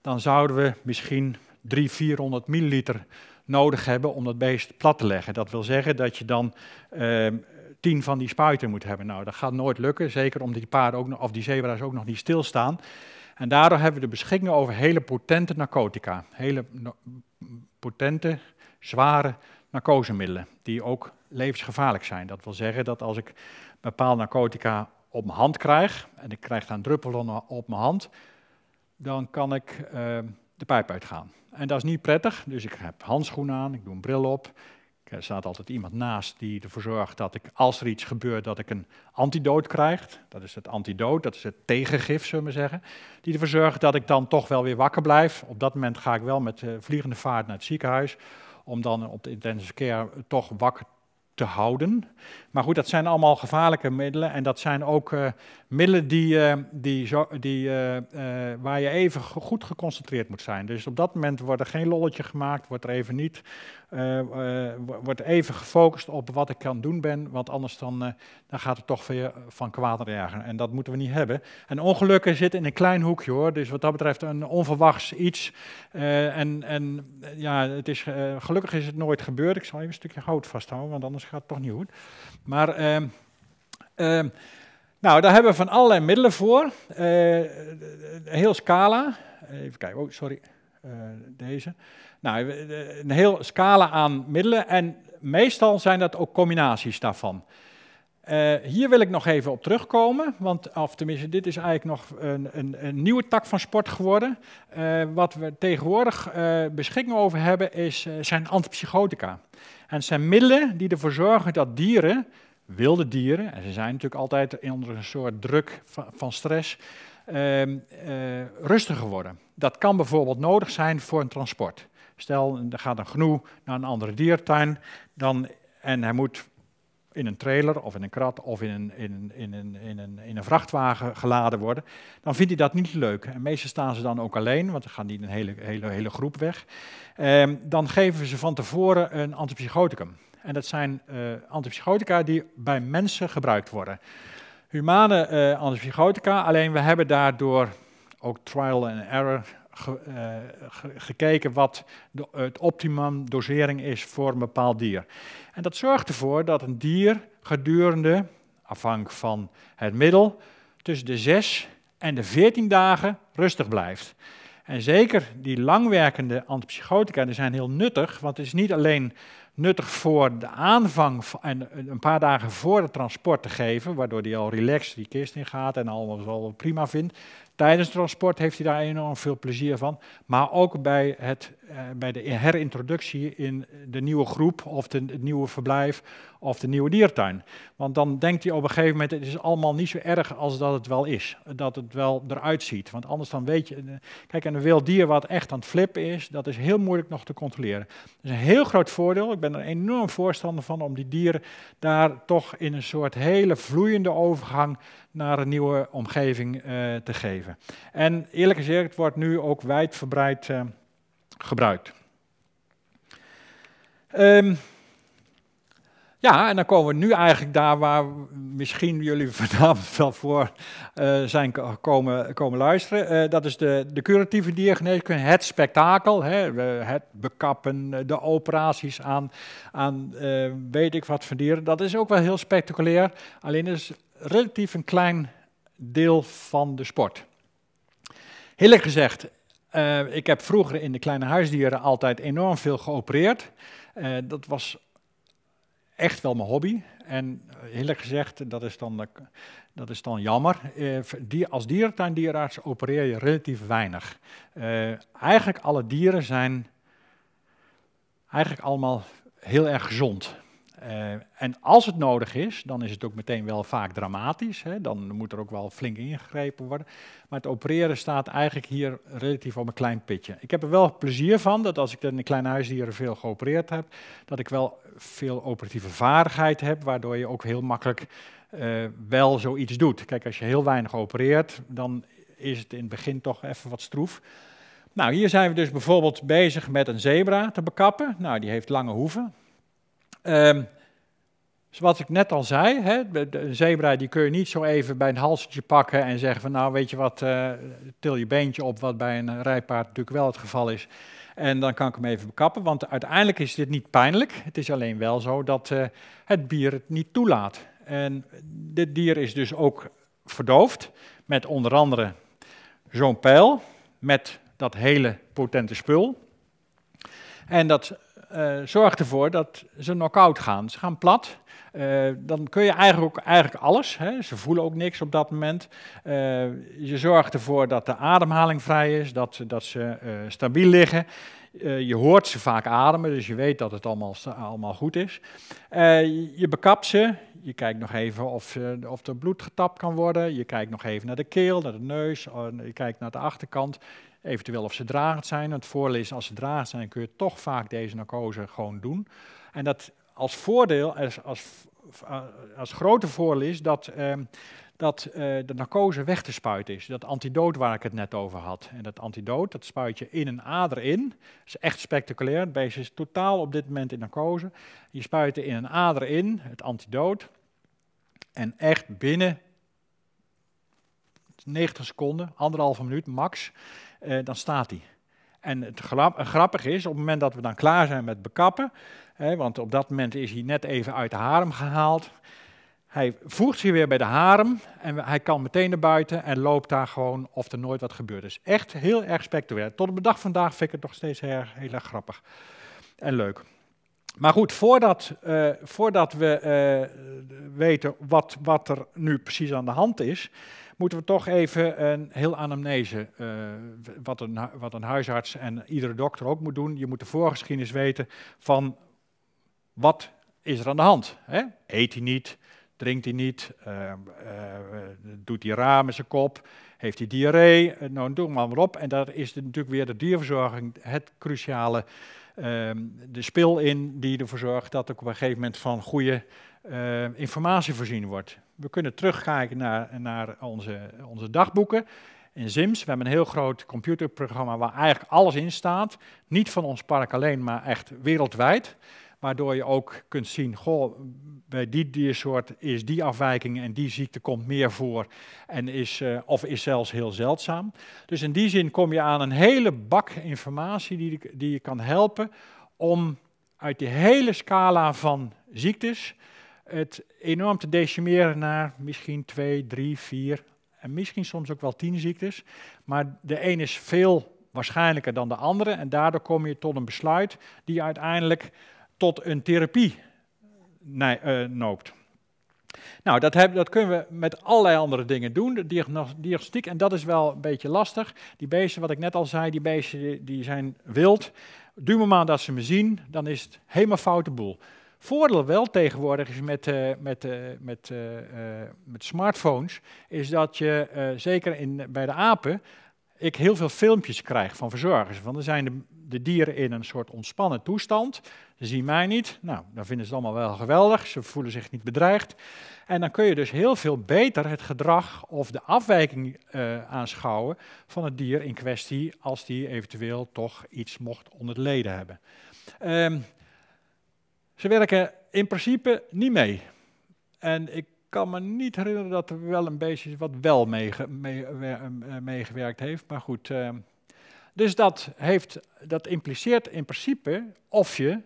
dan zouden we misschien 300, 400 milliliter nodig hebben om dat beest plat te leggen. Dat wil zeggen dat je dan 10 ehm, tien van die spuiten moet hebben. Nou, dat gaat nooit lukken, zeker omdat die paarden ook of die zebra's ook nog niet stilstaan. En daardoor hebben we de beschikking over hele potente narcotica. Hele potente, zware narcosemiddelen. Die ook levensgevaarlijk zijn. Dat wil zeggen dat als ik bepaalde narcotica op mijn hand krijg. en ik krijg daar een druppel op mijn hand. dan kan ik eh, de pijp uitgaan. En dat is niet prettig. Dus ik heb handschoenen aan, ik doe een bril op. Er eh, staat altijd iemand naast die ervoor zorgt dat ik, als er iets gebeurt, dat ik een antidoot krijg. Dat is het antidoot, dat is het tegengif, zullen we zeggen. Die ervoor zorgt dat ik dan toch wel weer wakker blijf. Op dat moment ga ik wel met eh, vliegende vaart naar het ziekenhuis. Om dan op de intensive care toch wakker te houden. Maar goed, dat zijn allemaal gevaarlijke middelen. En dat zijn ook eh, middelen die, eh, die, eh, waar je even goed geconcentreerd moet zijn. Dus op dat moment wordt er geen lolletje gemaakt, wordt er even niet. wordt even gefocust op wat ik kan doen ben. Want anders dan, dan gaat het toch weer van kwaad En dat moeten we niet hebben. En ongelukken zitten in een klein hoekje hoor. Dus wat dat betreft een onverwachts iets. en, en ja, het is, gelukkig is het nooit gebeurd. Ik zal even een stukje hout vasthouden, want anders gaat het toch niet goed. Maar ehm, ehm, nou, daar hebben we van allerlei middelen voor. Eh, een heel scala. Even kijken, oh sorry, eh, deze. Nou, een heel scala aan middelen en meestal zijn dat ook combinaties daarvan. Eh, hier wil ik nog even op terugkomen, want of tenminste, dit is eigenlijk nog een, een, een nieuwe tak van sport geworden. wat we tegenwoordig uh, beschikking over hebben, is, zijn antipsychotica. En het zijn middelen die ervoor zorgen dat dieren, wilde dieren, en ze zijn natuurlijk altijd onder een soort druk van stress, ehm, eh, rustiger worden. Dat kan bijvoorbeeld nodig zijn voor een transport. Stel, er gaat een gnoe naar een andere diertuin dan, en hij moet in een trailer of in een krat of in een, in, in, in, een, in een vrachtwagen geladen worden, dan vindt hij dat niet leuk. En meestal staan ze dan ook alleen, want ze gaan niet een hele, hele, hele groep weg. Ehm, dan geven ze van tevoren een antipsychoticum. En dat zijn eh, antipsychotica die bij mensen gebruikt worden. Humane eh, antipsychotica, alleen we hebben daardoor ook trial and error eh, gekeken wat de, het optimum dosering is voor een bepaald dier. En dat zorgt ervoor dat een dier gedurende, afhankelijk van het middel, tussen de 6 en de 14 dagen rustig blijft. En zeker die langwerkende antipsychotica die zijn heel nuttig, want het is niet alleen nuttig voor de aanvang en een paar dagen voor het transport te geven, waardoor die al relaxed die kist ingaat en allemaal al prima vindt. Tijdens transport heeft hij daar enorm veel plezier van. Maar ook bij, het, eh, bij de herintroductie in de nieuwe groep of het nieuwe verblijf of de nieuwe diertuin. Want dan denkt hij op een gegeven moment, het is allemaal niet zo erg als dat het wel is. Dat het wel eruit ziet. Want anders dan weet je, eh, kijk een wild dier wat echt aan het flippen is, dat is heel moeilijk nog te controleren. Dat is een heel groot voordeel. Ik ben er enorm voorstander van om die dieren daar toch in een soort hele vloeiende overgang naar een nieuwe omgeving eh, te geven. En eerlijk gezegd, het wordt nu ook wijdverbreid eh, gebruikt. Ehm, ja, en dan komen we nu eigenlijk daar waar misschien jullie vanavond wel voor eh, zijn komen, komen luisteren. dat is de, de curatieve diagnostiek, het spektakel, hè, het bekappen, de operaties aan, aan weet ik wat van dieren. Dat is ook wel heel spectaculair, alleen is relatief een klein deel van de sport. Heel gezegd, eh, ik heb vroeger in de kleine huisdieren altijd enorm veel geopereerd. Eh, dat was echt wel mijn hobby. En eh, heel gezegd, dat is dan, dat is dan jammer. Als die, als opereer je relatief weinig. eigenlijk alle dieren zijn eigenlijk allemaal heel erg gezond. Eh, en als het nodig is, dan is het ook meteen wel vaak dramatisch. Hè? Dan moet er ook wel flink ingegrepen worden. Maar het opereren staat eigenlijk hier relatief op een klein pitje. Ik heb er wel plezier van dat als ik in een kleine huisdieren veel geopereerd heb, dat ik wel veel operatieve vaardigheid heb, waardoor je ook heel makkelijk eh, wel zoiets doet. Kijk, als je heel weinig opereert, dan is het in het begin toch even wat stroef. Nou, hier zijn we dus bijvoorbeeld bezig met een zebra te bekappen. Nou, die heeft lange hoeven. Um, Zoals dus ik net al zei, hè, een zebra die kun je niet zo even bij een halsetje pakken en zeggen van nou weet je wat, eh, til je beentje op, wat bij een rijpaard natuurlijk wel het geval is. En dan kan ik hem even bekappen, want uiteindelijk is dit niet pijnlijk. Het is alleen wel zo dat eh, het bier het niet toelaat. En dit dier is dus ook verdoofd met onder andere zo'n pijl, met dat hele potente spul. En dat eh, Zorg ervoor dat ze knock-out gaan. Ze gaan plat. Eh, dan kun je eigenlijk, ook, eigenlijk alles. Hè? Ze voelen ook niks op dat moment. Eh, je zorgt ervoor dat de ademhaling vrij is, dat, dat ze stabiel liggen. je hoort ze vaak ademen, dus je weet dat het allemaal, allemaal goed is. je bekapt ze. Je kijkt nog even of, of er bloed getapt kan worden. Je kijkt nog even naar de keel, naar de neus. Je kijkt naar de achterkant eventueel of ze dragend zijn. Het is als ze dragend zijn, kun je toch vaak deze narcose gewoon doen. En dat als voordeel, als, als, eh, als grote voordeel is dat, ehm, dat eh, de narcose weg te spuiten is. Dat antidoot waar ik het net over had. En dat antidoot, dat spuit je in een ader in. Dat is echt spectaculair. Het beest is totaal op dit moment in narcose. Je spuit er in een ader in, het antidoot. En echt binnen 90 seconden, anderhalve minuut max, eh, dan staat hij. En het grap, grappige is, op het moment dat we dan klaar zijn met bekappen, hè, want op dat moment is hij net even uit de harem gehaald, hij voegt zich weer bij de harem en hij kan meteen naar buiten en loopt daar gewoon of er nooit wat gebeurd is. Echt heel erg spectaculair. Tot op de dag vandaag vind ik het nog steeds heel, heel erg grappig en leuk. Maar goed, voordat, eh, voordat we eh, weten wat, wat er nu precies aan de hand is, moeten we toch even een heel anamnese, uh, wat, een, wat een huisarts en iedere dokter ook moet doen. Je moet de voorgeschiedenis weten van wat is er aan de hand. Hè? Eet hij niet? Drinkt hij niet? Ehm, eh, doet hij ramen zijn kop? Heeft hij diarree? Eh, nou, doe maar maar op. En daar is natuurlijk weer de dierverzorging het cruciale, ehm, de spil in die ervoor zorgt dat ook op een gegeven moment van goede uh, informatie voorzien wordt. We kunnen terugkijken naar, naar onze, onze dagboeken in Sims. We hebben een heel groot computerprogramma waar eigenlijk alles in staat. Niet van ons park alleen, maar echt wereldwijd. Waardoor je ook kunt zien, goh, bij die diersoort is die afwijking en die ziekte komt meer voor. En is, eh, of is zelfs heel zeldzaam. Dus in die zin kom je aan een hele bak informatie die, die je kan helpen om uit die hele scala van ziektes het enorm te decimeren naar misschien twee, drie, vier en misschien soms ook wel tien ziektes. Maar de een is veel waarschijnlijker dan de andere en daardoor kom je tot een besluit die uiteindelijk tot een therapie eh, noopt. Nou, dat, dat, kunnen we met allerlei andere dingen doen, de diagnostiek, en dat is wel een beetje lastig. Die beesten, wat ik net al zei, die beesten die zijn wild. Duw me maar dat ze me zien, dan is het helemaal foute boel. Voordeel wel tegenwoordig is met, eh, met, eh, met, eh, met smartphones, is dat je zeker in, bij de apen, ik heel veel filmpjes krijg van verzorgers. Van dan zijn de, dieren in een soort ontspannen toestand. Ze zien mij niet. Nou, dan vinden ze het allemaal wel geweldig. Ze voelen zich niet bedreigd. En dan kun je dus heel veel beter het gedrag of de afwijking aanschouwen van het dier in kwestie. als die eventueel toch iets mocht onder het leden hebben. Ehm, ze werken in principe niet mee. En ik kan me niet herinneren dat er wel een beetje wat wel eh, eh, meegewerkt mee, heeft. Maar goed, eh. dus dat, heeft, dat impliceert in principe of je,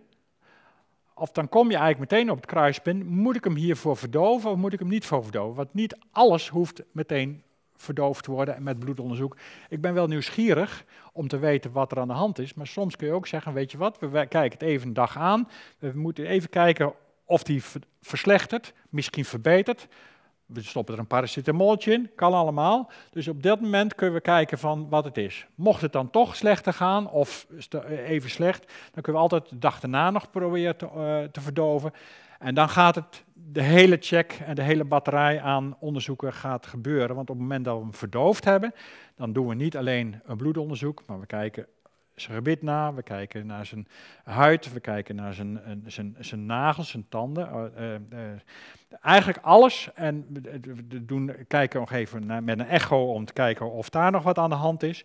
of dan kom je eigenlijk meteen op het kruispunt, moet ik hem hiervoor verdoven of moet ik hem niet voor verdoven? Want niet alles hoeft meteen verdoofd worden en met bloedonderzoek. Ik ben wel nieuwsgierig om te weten wat er aan de hand is, maar soms kun je ook zeggen, weet je wat, we kijken het even een dag aan, we moeten even kijken of die verslechtert, misschien verbetert. We stoppen er een paracetamolletje in, kan allemaal. Dus op dat moment kunnen we kijken van wat het is. Mocht het dan toch slechter gaan of eh, even slecht, dan kunnen we altijd de dag daarna nog proberen te, eh, te verdoven. En dan gaat het, de hele check en de hele batterij aan onderzoeken gaat gebeuren. Want op het moment dat we hem verdoofd hebben, dan doen we niet alleen een bloedonderzoek, maar we kijken zijn gebit na, we kijken naar zijn huid, we kijken naar zijn, eh, zijn, zijn nagels, zijn tanden. Eh, eh, eigenlijk alles. En we doen, kijken nog even met een echo om te kijken of daar nog wat aan de hand is.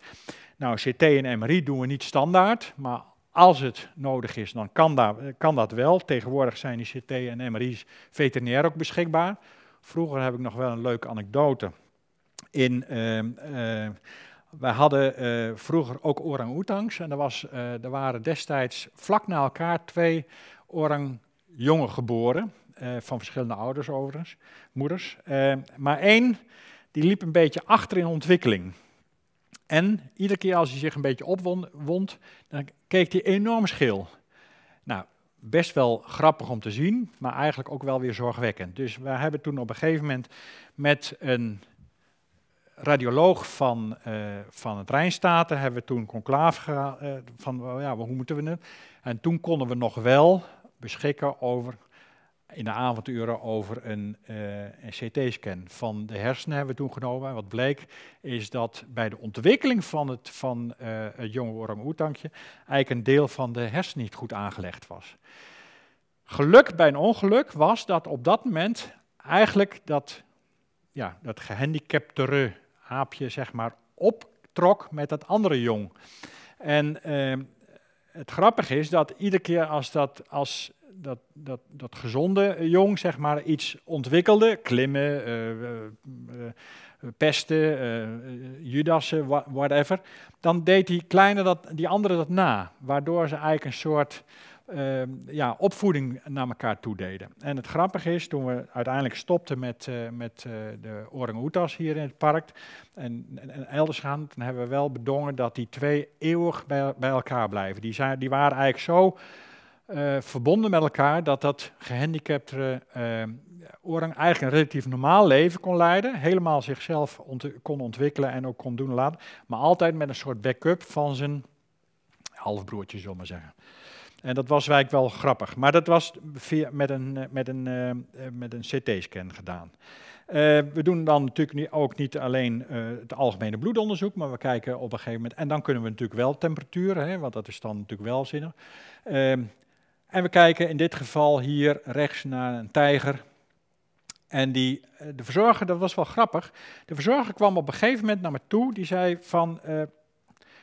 Nou, CT en MRI doen we niet standaard, maar als het nodig is, dan kan dat, kan dat wel. Tegenwoordig zijn CT en MRI's veterinair ook beschikbaar. Vroeger heb ik nog wel een leuke anekdote. In, uh, ehm, ehm, wij hadden eh, vroeger ook orang-oetangs en er, was, eh, er waren destijds vlak na elkaar twee orang-jongen geboren. Eh, van verschillende ouders overigens, moeders. Ehm, maar één, die liep een beetje achter in ontwikkeling. En iedere keer als hij zich een beetje opwond, dan keek hij enorm schil. Nou, best wel grappig om te zien, maar eigenlijk ook wel weer zorgwekkend. Dus we hebben toen op een gegeven moment met een radioloog van, eh, van het Rijnstaten hebben we toen conclave gehad, eh, van oh ja, hoe moeten we het? En toen konden we nog wel beschikken over in de avonduren over een, eh, een CT-scan van de hersenen hebben we toen genomen. En wat bleek is dat bij de ontwikkeling van het, van, eh, het jonge orang-oetankje eigenlijk een deel van de hersen niet goed aangelegd was. Geluk bij een ongeluk was dat op dat moment eigenlijk dat, ja, dat gehandicaptere aapje zeg maar optrok met dat andere jong. En ehm, het grappige is dat iedere keer als, dat, als dat, dat, dat gezonde jong, zeg maar, iets ontwikkelde. Klimmen, eh, eh, eh, pesten, uh, judassen, whatever. Dan deed die kleine dat, die andere dat na. Waardoor ze eigenlijk een soort ehm, ja, opvoeding naar elkaar toededen. En het grappige is, toen we uiteindelijk stopten met, met de orang-oetas hier in het park en, en, en, elders gaan, dan hebben we wel bedongen dat die twee eeuwig bij, bij elkaar blijven. Die, zijn, die waren eigenlijk zo eh, verbonden met elkaar dat dat gehandicapte eh, orang eigenlijk een relatief normaal leven kon leiden, helemaal zichzelf kon ontwikkelen en ook kon doen laten, maar altijd met een soort backup van zijn halfbroertje, zullen we maar zeggen. En dat was eigenlijk wel grappig. Maar dat was via, met een, eh, met een, met een CT-scan gedaan. we doen dan natuurlijk ook niet alleen het algemene bloedonderzoek, maar we kijken op een gegeven moment. En dan kunnen we natuurlijk wel temperatuur, hè, want dat is dan natuurlijk wel zinnig. Ehm, en we kijken in dit geval hier rechts naar een tijger. En die, eh, de verzorger, dat was wel grappig. De verzorger kwam op een gegeven moment naar me toe. Die zei van, eh, hij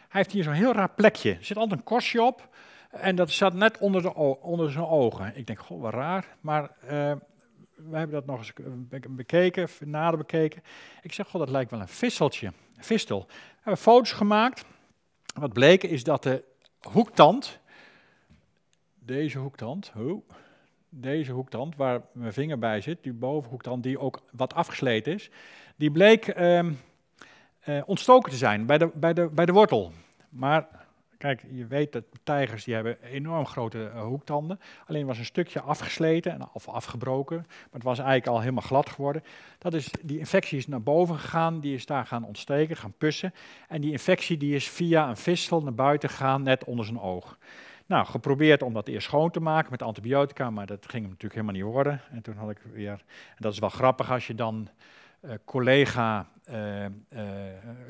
heeft hier zo'n heel raar plekje. Er zit altijd een korstje op. En dat zat net onder, de onder zijn ogen. Ik denk, goh, wat raar. Maar eh, we hebben dat nog eens bekeken, nader bekeken. Ik zeg, goh, dat lijkt wel een visseltje. Een vistel. We hebben foto's gemaakt. Wat bleek is dat de hoektand deze hoektand, deze hoektand waar mijn vinger bij zit, die bovenhoektand die ook wat afgesleten is, die bleek ehm, eh, ontstoken te zijn bij de, bij, de, bij de wortel. Maar kijk, je weet dat tijgers die hebben enorm grote eh, hoektanden. Alleen was een stukje afgesleten of afgebroken, maar het was eigenlijk al helemaal glad geworden. Dat is, die infectie is naar boven gegaan, die is daar gaan ontsteken, gaan pussen. En die infectie die is via een vissel naar buiten gegaan, net onder zijn oog. Nou, geprobeerd om dat eerst schoon te maken met antibiotica, maar dat ging hem natuurlijk helemaal niet worden. En toen had ik weer, en dat is wel grappig als je dan eh, collega eh, eh,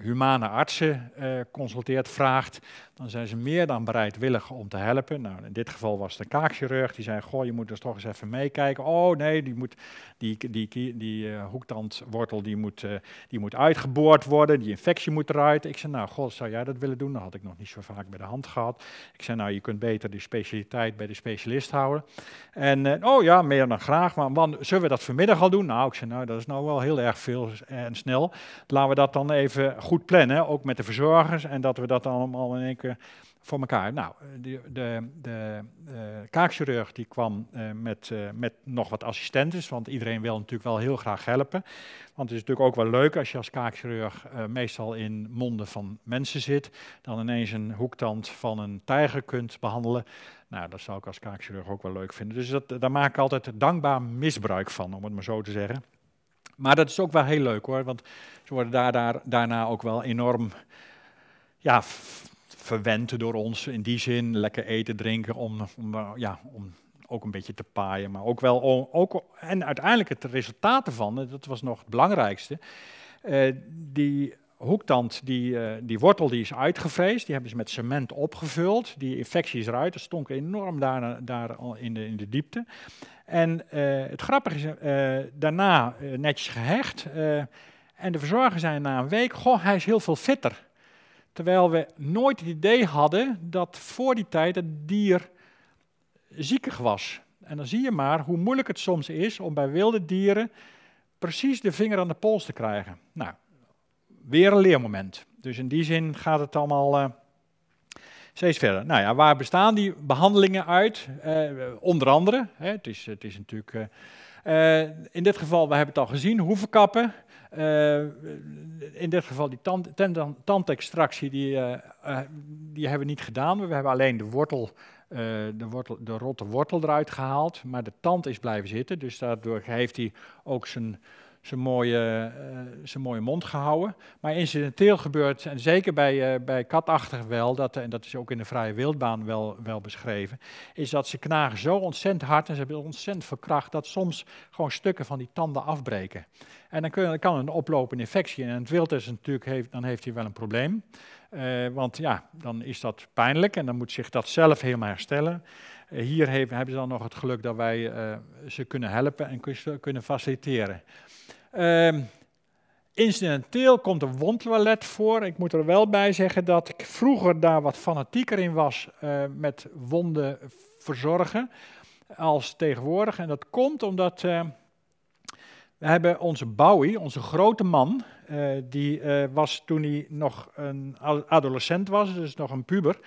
humane artsen eh, consulteert, vraagt, dan zijn ze meer dan bereidwillig om te helpen. Nou, in dit geval was het een kaakchirurg, die zei, goh, je moet dus toch eens even meekijken. Oh nee, die, moet, die, die, die, hoektandwortel die moet, die moet uitgeboord worden, die infectie moet eruit. Ik zei, nou, god, zou jij dat willen doen? Dat had ik nog niet zo vaak bij de hand gehad. Ik zei, nou, je kunt beter die specialiteit bij de specialist houden. En, oh ja, meer dan graag, maar man, zullen we dat vanmiddag al doen? Nou, ik zei, nou, dat is nou wel heel erg veel en snel laten we dat dan even goed plannen, ook met de verzorgers, en dat we dat allemaal in één keer voor elkaar. Nou, de, de, de eh, kaakchirurg die kwam eh, met, eh, met nog wat assistentes, want iedereen wil natuurlijk wel heel graag helpen. Want het is natuurlijk ook wel leuk als je als kaakchirurg meestal in monden van mensen zit, dan ineens een hoektand van een tijger kunt behandelen. Nou, dat zou ik als kaakchirurg ook wel leuk vinden. Dus dat, daar maak ik altijd dankbaar misbruik van, om het maar zo te zeggen. Maar dat is ook wel heel leuk hoor, want ze worden daar, daar, daarna ook wel enorm ja, verwend door ons. In die zin lekker eten, drinken, om, om, eh, ja, om ook een beetje te paaien. Maar ook wel, ook, en uiteindelijk het resultaat ervan, eh, dat was nog het belangrijkste, eh, die hoektand, die, eh, die wortel die is uitgeveest, die hebben ze met cement opgevuld. Die infectie is eruit, dat stonk enorm daar, daar in, de, in de diepte. En eh, het grappige is, eh, daarna netjes gehecht. en de verzorger zei na een week, goh, hij is heel veel fitter. Terwijl we nooit het idee hadden dat voor die tijd het dier ziekig was. En dan zie je maar hoe moeilijk het soms is om bij wilde dieren precies de vinger aan de pols te krijgen. Nou, weer een leermoment. Dus in die zin gaat het allemaal eh, steeds verder. Nou ja, waar bestaan die behandelingen uit? Eh, onder andere, hè, het, is, het is natuurlijk. Eh, in dit geval, we hebben het al gezien, hoevenkappen. in dit geval die tand, tandextractie, die, die hebben we niet gedaan. We hebben alleen de wortel de, wortel, de rotte wortel eruit gehaald, maar de tand is blijven zitten. Dus daardoor heeft hij ook zijn zijn mooie, eh, mooie mond gehouden. Maar incidenteel gebeurt, en zeker bij, eh, bij katachtig wel, dat, en dat is ook in de vrije wildbaan wel, wel beschreven, is dat ze knagen zo ontzettend hard en ze hebben ontzettend verkracht dat soms gewoon stukken van die tanden afbreken. En dan, kan dan kan een oplopende infectie. En het wild is natuurlijk, heeft, dan heeft hij wel een probleem. Eh, want ja, dan is dat pijnlijk en dan moet zich dat zelf helemaal herstellen hier hebben ze dan nog het geluk dat wij eh, ze kunnen helpen en kunnen faciliteren. Ehm, incidenteel komt een wondtoilet voor. Ik moet er wel bij zeggen dat ik vroeger daar wat fanatieker in was eh, met wonden verzorgen als tegenwoordig. En dat komt omdat eh, we hebben onze Bowie, onze grote man, die was toen hij nog een adolescent was, dus nog een puber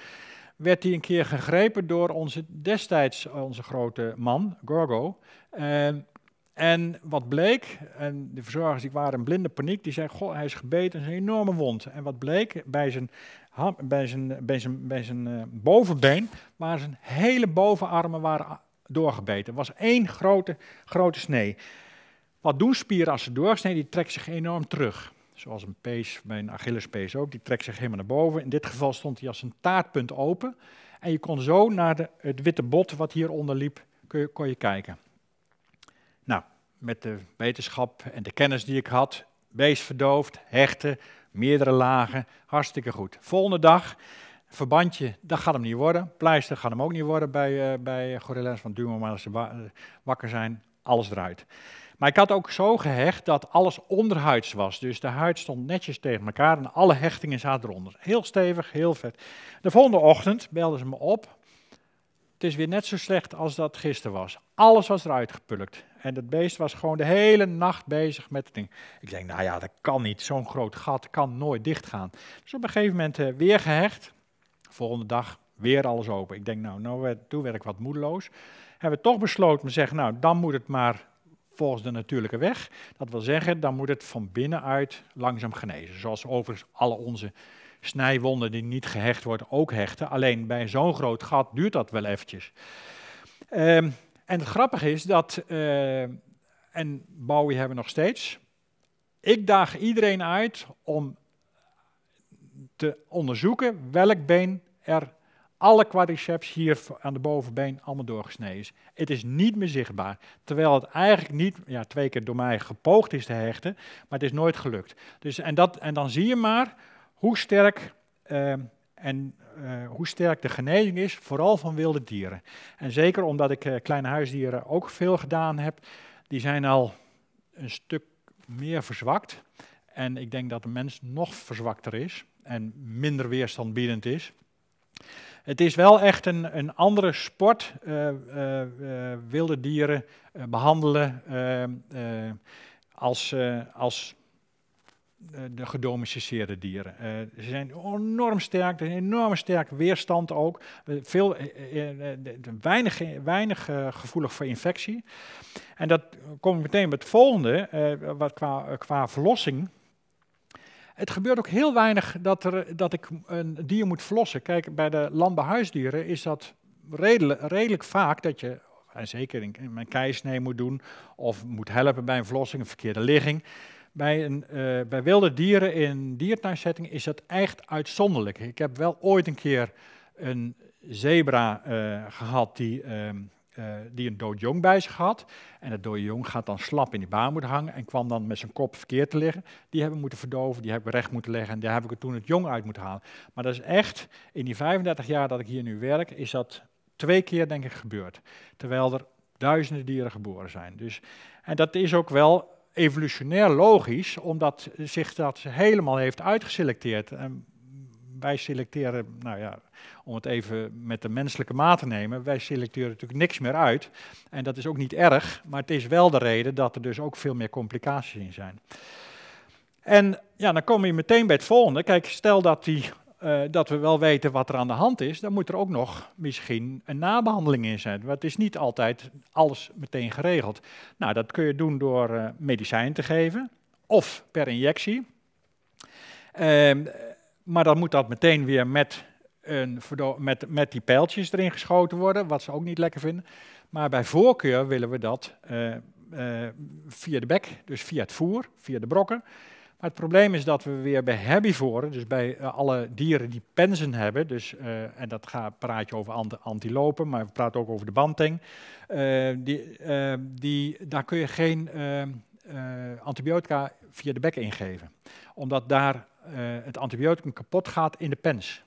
werd hij een keer gegrepen door onze, destijds onze grote man, Gorgo. Ehm, en wat bleek, en de verzorgers die waren in blinde paniek, die zeiden, goh, hij is gebeten, is een enorme wond. En wat bleek, bij zijn, bij zijn, bij zijn, bij zijn eh, bovenbeen waren zijn hele bovenarmen waren doorgebeten. Het was één grote, grote snee. Wat doen spieren als ze doorsnijden Die trekken zich enorm terug. Zoals een pees, mijn Achillespees ook, die trekt zich helemaal naar boven. In dit geval stond hij als een taartpunt open. En je kon zo naar de, het witte bot wat hieronder liep, kon je, kon je kijken. Nou, met de wetenschap en de kennis die ik had, beest verdoofd, hechten, meerdere lagen, hartstikke goed. Volgende dag, verbandje, dat gaat hem niet worden. Pleister gaat hem ook niet worden bij, uh, bij gorillas, want duur maar als ze wakker zijn, alles eruit. Maar ik had ook zo gehecht dat alles onderhuids was. Dus de huid stond netjes tegen elkaar en alle hechtingen zaten eronder. Heel stevig, heel vet. De volgende ochtend belden ze me op. Het is weer net zo slecht als dat gisteren was. Alles was eruit gepulkt. En dat beest was gewoon de hele nacht bezig met het ding. Ik denk, nou ja, dat kan niet. Zo'n groot gat kan nooit dichtgaan. Dus op een gegeven moment eh, weer gehecht. Volgende dag weer alles open. Ik denk, nou, nou toen werd ik wat moedeloos. Hebben we toch besloten om te zeggen, nou, dan moet het maar volgens de natuurlijke weg. Dat wil zeggen, dan moet het van binnenuit langzaam genezen. Zoals overigens alle onze snijwonden die niet gehecht worden ook hechten. Alleen bij zo'n groot gat duurt dat wel eventjes. Ehm, en het grappige is dat, uh, en Bowie hebben we nog steeds, ik daag iedereen uit om te onderzoeken welk been er alle quadriceps hier aan de bovenbeen allemaal doorgesneden is. Het is niet meer zichtbaar. Terwijl het eigenlijk niet, ja, twee keer door mij gepoogd is te hechten, maar het is nooit gelukt. Dus, en, dat, en dan zie je maar hoe sterk, ehm, en, eh, hoe sterk de genezing is, vooral van wilde dieren. En zeker omdat ik eh, kleine huisdieren ook veel gedaan heb, die zijn al een stuk meer verzwakt. En ik denk dat de mens nog verzwakter is en minder weerstand biedend is. Het is wel echt een, een andere sport, eh, eh, eh, wilde dieren behandelen als, als de gedomesticeerde dieren. ze zijn enorm sterk, een enorm sterk weerstand ook. Veel, weinig weinig gevoelig voor infectie. En dat kom ik meteen met het volgende, wat qua, qua verlossing. Het gebeurt ook heel weinig dat, er, dat ik een dier moet verlossen. Kijk, bij de landbouwhuisdieren is dat redelijk, vaak dat je en zeker in, mijn keisnee moet doen of moet helpen bij een verlossing, een verkeerde ligging. Bij, een, eh, bij wilde dieren in diertuinzetting is dat echt uitzonderlijk. Ik heb wel ooit een keer een zebra eh, gehad die ehm, eh, die een dood jong bij zich had. En dat dode jong gaat dan slap in die moeten hangen en kwam dan met zijn kop verkeerd te liggen. Die hebben we moeten verdoven, die hebben we recht moeten leggen en daar heb ik het toen het jong uit moeten halen. Maar dat is echt, in die 35 jaar dat ik hier nu werk, is dat twee keer denk ik gebeurd. Terwijl er duizenden dieren geboren zijn. Dus, en dat is ook wel evolutionair logisch, omdat zich dat helemaal heeft uitgeselecteerd. En wij selecteren, nou ja, om het even met de menselijke maat te nemen, wij selecteren natuurlijk niks meer uit. En dat is ook niet erg, maar het is wel de reden dat er dus ook veel meer complicaties in zijn. En ja, dan kom je meteen bij het volgende. Kijk, stel dat, die, eh, dat we wel weten wat er aan de hand is, dan moet er ook nog misschien een nabehandeling in zijn. Want het is niet altijd alles meteen geregeld. Nou, dat kun je doen door eh, medicijn te geven of per injectie. Uh, maar dan moet dat meteen weer met, een, met, met die pijltjes erin geschoten worden, wat ze ook niet lekker vinden. Maar bij voorkeur willen we dat eh, eh, via de bek, dus via het voer, via de brokken. Maar het probleem is dat we weer bij herbivoren, dus bij eh, alle dieren die pensen hebben, dus, en dat gaat, praat je over antilopen, maar we praten ook over de banding, die, die, daar kun je geen antibiotica via de bek ingeven. Omdat daar eh, het antibioticum kapot gaat in de pens.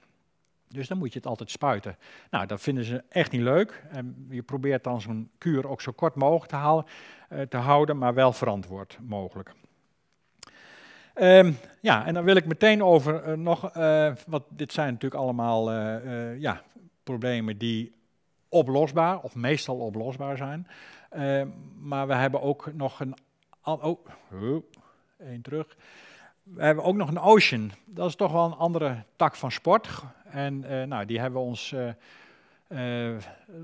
Dus dan moet je het altijd spuiten. Nou, dat vinden ze echt niet leuk. En je probeert dan zo'n kuur ook zo kort mogelijk te, halen, eh, te houden, maar wel verantwoord mogelijk. Ehm, ja, en dan wil ik meteen over eh, nog, uh, want dit zijn natuurlijk allemaal ja, problemen die oplosbaar of meestal oplosbaar zijn. Ehm, maar we hebben ook nog een. Oh, één terug. We hebben ook nog een Ocean. Dat is toch wel een andere tak van sport. En eh, nou, die hebben we ons eh, eh,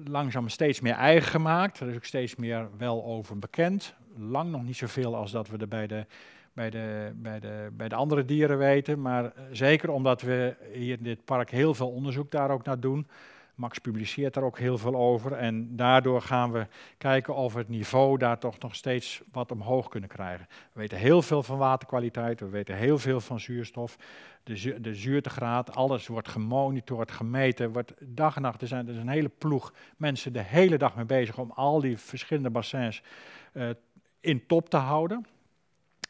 langzaam steeds meer eigen gemaakt. Er is ook steeds meer wel over bekend. Lang nog niet zoveel als dat we er bij de, bij de, bij de, bij de andere dieren weten. Maar zeker omdat we hier in dit park heel veel onderzoek daar ook naar doen. Max publiceert daar ook heel veel over. En daardoor gaan we kijken of we het niveau daar toch nog steeds wat omhoog kunnen krijgen. We weten heel veel van waterkwaliteit, we weten heel veel van zuurstof. De, de zuurtegraad, alles wordt gemonitord, gemeten, wordt dag en nacht. Er, zijn, er is een hele ploeg mensen de hele dag mee bezig om al die verschillende bassins eh, in top te houden.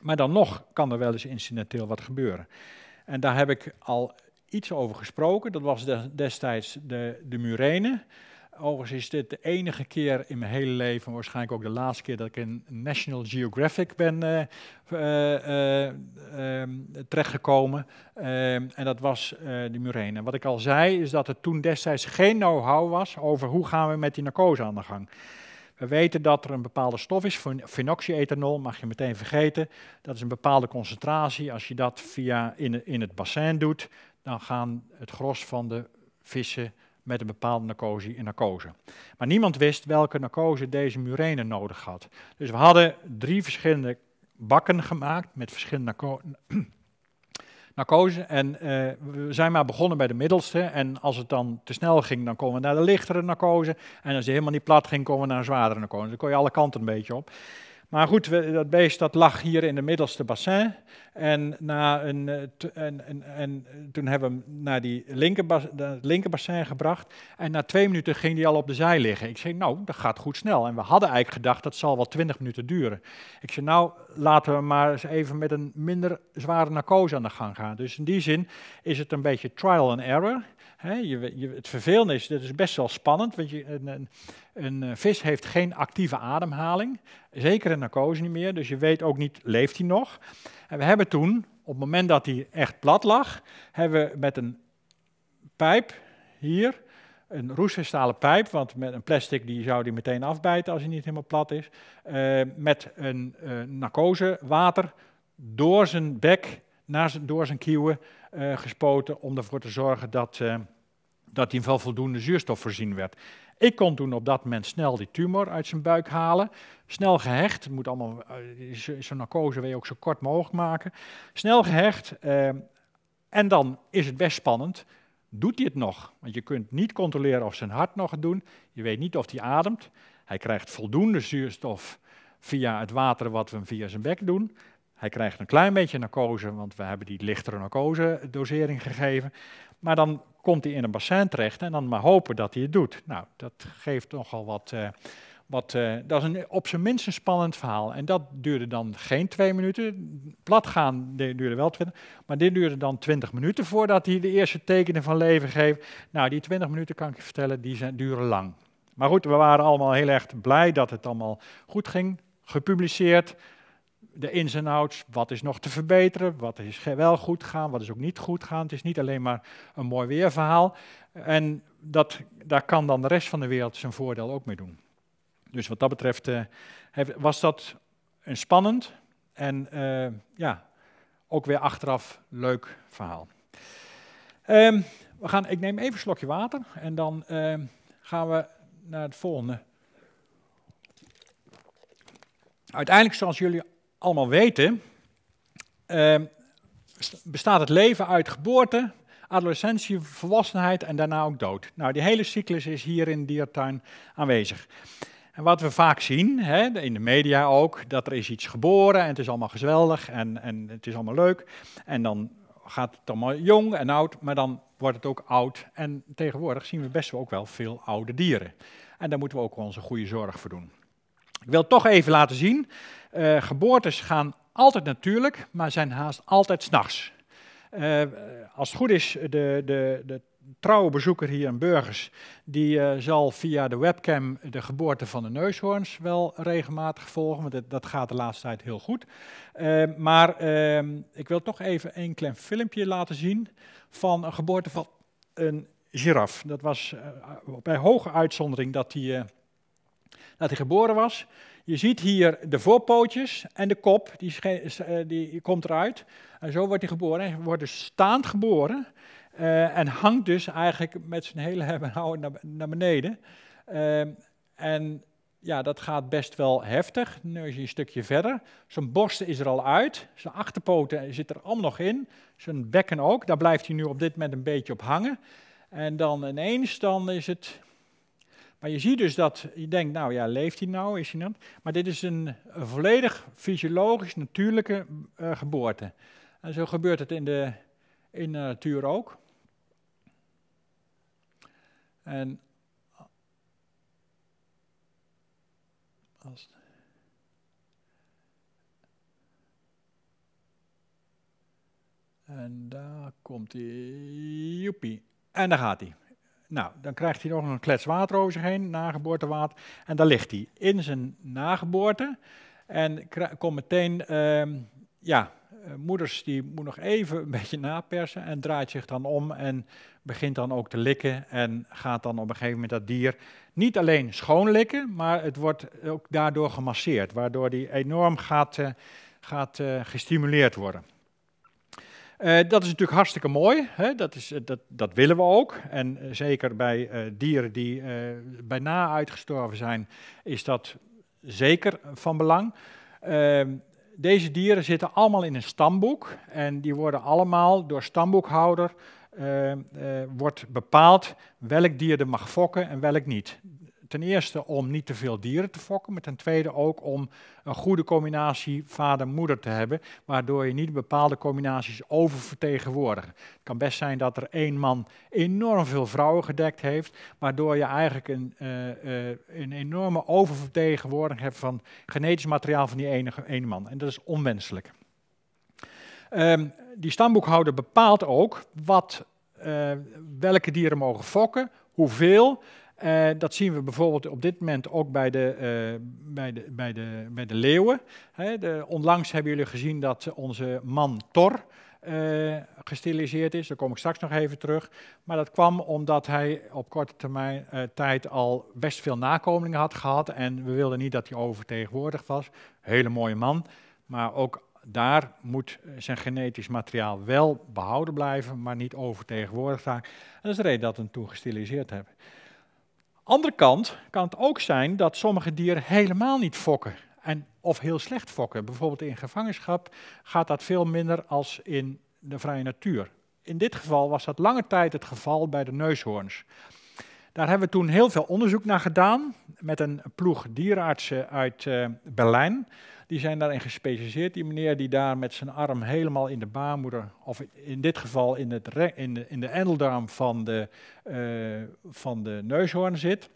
Maar dan nog kan er wel eens incidenteel wat gebeuren. En daar heb ik al iets over gesproken. Dat was destijds de, de Murene. Overigens is dit de enige keer in mijn hele leven, waarschijnlijk ook de laatste keer dat ik in National Geographic ben eh, eh, eh, ehm, terechtgekomen. Ehm, en dat was de Murene. Wat ik al zei, is dat er toen destijds geen know-how was over hoe gaan we met die narcose aan de gang. We weten dat er een bepaalde stof is, phenoxyethanol, mag je meteen vergeten. Dat is een bepaalde concentratie. Als je dat via in, in het bassin doet, dan gaan het gros van de vissen met een bepaalde narcose in narcose. Maar niemand wist welke narcose deze murene nodig had. Dus we hadden drie verschillende bakken gemaakt met verschillende narco narcose. En eh, we zijn maar begonnen bij de middelste. En als het dan te snel ging, dan komen we naar de lichtere narcose. En als die helemaal niet plat ging, komen we naar een zwaardere narcose. Dan kon je alle kanten een beetje op. Maar goed, dat beest dat lag hier in de middelste bassin. En, na een, eh, en, en, en toen hebben we hem naar die linker, het linker bassin gebracht. En na twee minuten ging hij al op de zij liggen. Ik zei, nou, dat gaat goed snel. En we hadden eigenlijk gedacht, dat zal wel twintig minuten duren. Ik zei, nou, laten we maar eens even met een minder zware narcose aan de gang gaan. Dus in die zin is het een beetje trial and error je, je, het vervelende is, dat is best wel spannend, want je, een, een, eh, vis heeft geen actieve ademhaling, zeker een narcose niet meer, dus je weet ook niet, leeft hij nog? En we hebben toen, op het moment dat hij echt plat lag, hebben we met een pijp hier, een roestverstalen pijp, want met een plastic die zou hij meteen afbijten als hij niet helemaal plat is, eh, met een uh, eh, narcose water door zijn bek naar, door zijn kieuwen eh, gespoten om ervoor te zorgen dat, uh, dat hij wel voldoende zuurstof voorzien werd. Ik kon toen op dat moment snel die tumor uit zijn buik halen. Snel gehecht, moet allemaal, eh, zo'n narcose wil ook zo kort mogelijk maken. Snel gehecht, en dan is het best spannend. Doet hij het nog? Want je kunt niet controleren of zijn hart nog het doen. Je weet niet of hij ademt. Hij krijgt voldoende zuurstof via het water wat we hem via zijn bek doen. Hij krijgt een klein beetje narcose, want we hebben die lichtere narcose-dosering gegeven. Maar dan komt hij in een bassin terecht en dan maar hopen dat hij het doet. Nou, dat geeft nogal wat. Eh, wat eh, dat is een, op zijn minst een spannend verhaal. En dat duurde dan geen twee minuten. Platgaan duurde wel twintig. Maar dit duurde dan twintig minuten voordat hij de eerste tekenen van leven geeft. Nou, die twintig minuten kan ik je vertellen, die zijn, duren lang. Maar goed, we waren allemaal heel erg blij dat het allemaal goed ging. Gepubliceerd, de ins en outs, wat is nog te verbeteren, wat is wel goed gegaan, wat is ook niet goed gegaan. Het is niet alleen maar een mooi weerverhaal. En dat, daar kan dan de rest van de wereld zijn voordeel ook mee doen. Dus wat dat betreft eh, was dat een spannend en eh, ja, ook weer achteraf leuk verhaal. Ehm, we gaan, ik neem even een slokje water en dan ehm, gaan we naar het volgende. Uiteindelijk, zoals jullie allemaal weten, ehm, bestaat het leven uit geboorte, adolescentie, volwassenheid en daarna ook dood. Nou, die hele cyclus is hier in de diertuin aanwezig. En wat we vaak zien, hè, in de media ook, dat er is iets geboren en het is allemaal geweldig en, en het is allemaal leuk. En dan gaat het allemaal jong en oud, maar dan wordt het ook oud. En tegenwoordig zien we best wel ook wel veel oude dieren. En daar moeten we ook onze goede zorg voor doen. Ik wil toch even laten zien eh, geboortes gaan altijd natuurlijk, maar zijn haast altijd s'nachts. Uh, als het goed is, de, de, de trouwe bezoeker hier in Burgers, die eh, zal via de webcam de geboorte van de neushoorns wel regelmatig volgen, want dat, gaat de laatste tijd heel goed. maar ehm, ik wil toch even een klein filmpje laten zien van een geboorte van een giraf. Dat was bij hoge uitzondering dat dat hij geboren was. Je ziet hier de voorpootjes en de kop, die, eh, die komt eruit. En zo wordt hij geboren. Hij wordt dus staand geboren eh, en hangt dus eigenlijk met zijn hele hebben en houden naar, naar beneden. Eh, en ja, dat gaat best wel heftig. Nu is hij een stukje verder. Zijn borst is er al uit. Zijn achterpoten zit er allemaal nog in. Zijn bekken ook. Daar blijft hij nu op dit moment een beetje op hangen. En dan ineens dan is het maar je ziet dus dat je denkt, nou ja, leeft hij nou, is hij dat? Maar dit is een, volledig fysiologisch natuurlijke eh, geboorte. En zo gebeurt het in de, in de natuur ook. En En daar komt hij. Joepie. En daar gaat hij. Nou, dan krijgt hij nog een klets water over zich heen, nageboortewater. En daar ligt hij in zijn nageboorte. En komt meteen, ehm, ja, eh, moeders die moet nog even een beetje napersen en draait zich dan om en begint dan ook te likken en gaat dan op een gegeven moment dat dier niet alleen schoonlikken, maar het wordt ook daardoor gemasseerd, waardoor die enorm gaat, eh, gaat eh, gestimuleerd worden. Eh, dat is natuurlijk hartstikke mooi, hè? Dat, is, eh, dat, dat willen we ook. En eh, zeker bij dieren die bijna uitgestorven zijn, is dat zeker van belang. Ehm, deze dieren zitten allemaal in een stamboek en die worden allemaal door stamboekhouder wordt bepaald welk dier er mag fokken en welk niet ten eerste om niet te veel dieren te fokken, maar ten tweede ook om een goede combinatie vader-moeder te hebben, waardoor je niet bepaalde combinaties oververtegenwoordigt. Het kan best zijn dat er één man enorm veel vrouwen gedekt heeft, waardoor je eigenlijk een, eh, eh, een enorme oververtegenwoordiging hebt van genetisch materiaal van die ene, ene man. En dat is onwenselijk. Ehm, die stamboekhouder bepaalt ook wat, eh, welke dieren mogen fokken, hoeveel eh, dat zien we bijvoorbeeld op dit moment ook bij de, eh, bij de, bij de, bij de leeuwen. Hè, de, onlangs hebben jullie gezien dat onze man Thor uh, eh, gestiliseerd is. Daar kom ik straks nog even terug. Maar dat kwam omdat hij op korte termijn, tijd al best veel nakomelingen had gehad. En we wilden niet dat hij overtegenwoordig was. Hele mooie man. Maar ook daar moet zijn genetisch materiaal wel behouden blijven, maar niet overtegenwoordig zijn. En dat is de reden dat we hem toen gestiliseerd hebben andere kant kan het ook zijn dat sommige dieren helemaal niet fokken. En, of heel slecht fokken. Bijvoorbeeld in gevangenschap gaat dat veel minder als in de vrije natuur. In dit geval was dat lange tijd het geval bij de neushoorns. Daar hebben we toen heel veel onderzoek naar gedaan met een ploeg dierenartsen uit eh, Berlijn die zijn daarin gespecialiseerd. Die meneer die daar met zijn arm helemaal in de baarmoeder, of in dit geval in, het in, de, in de endeldarm van de, uh, van de neushoorn zit,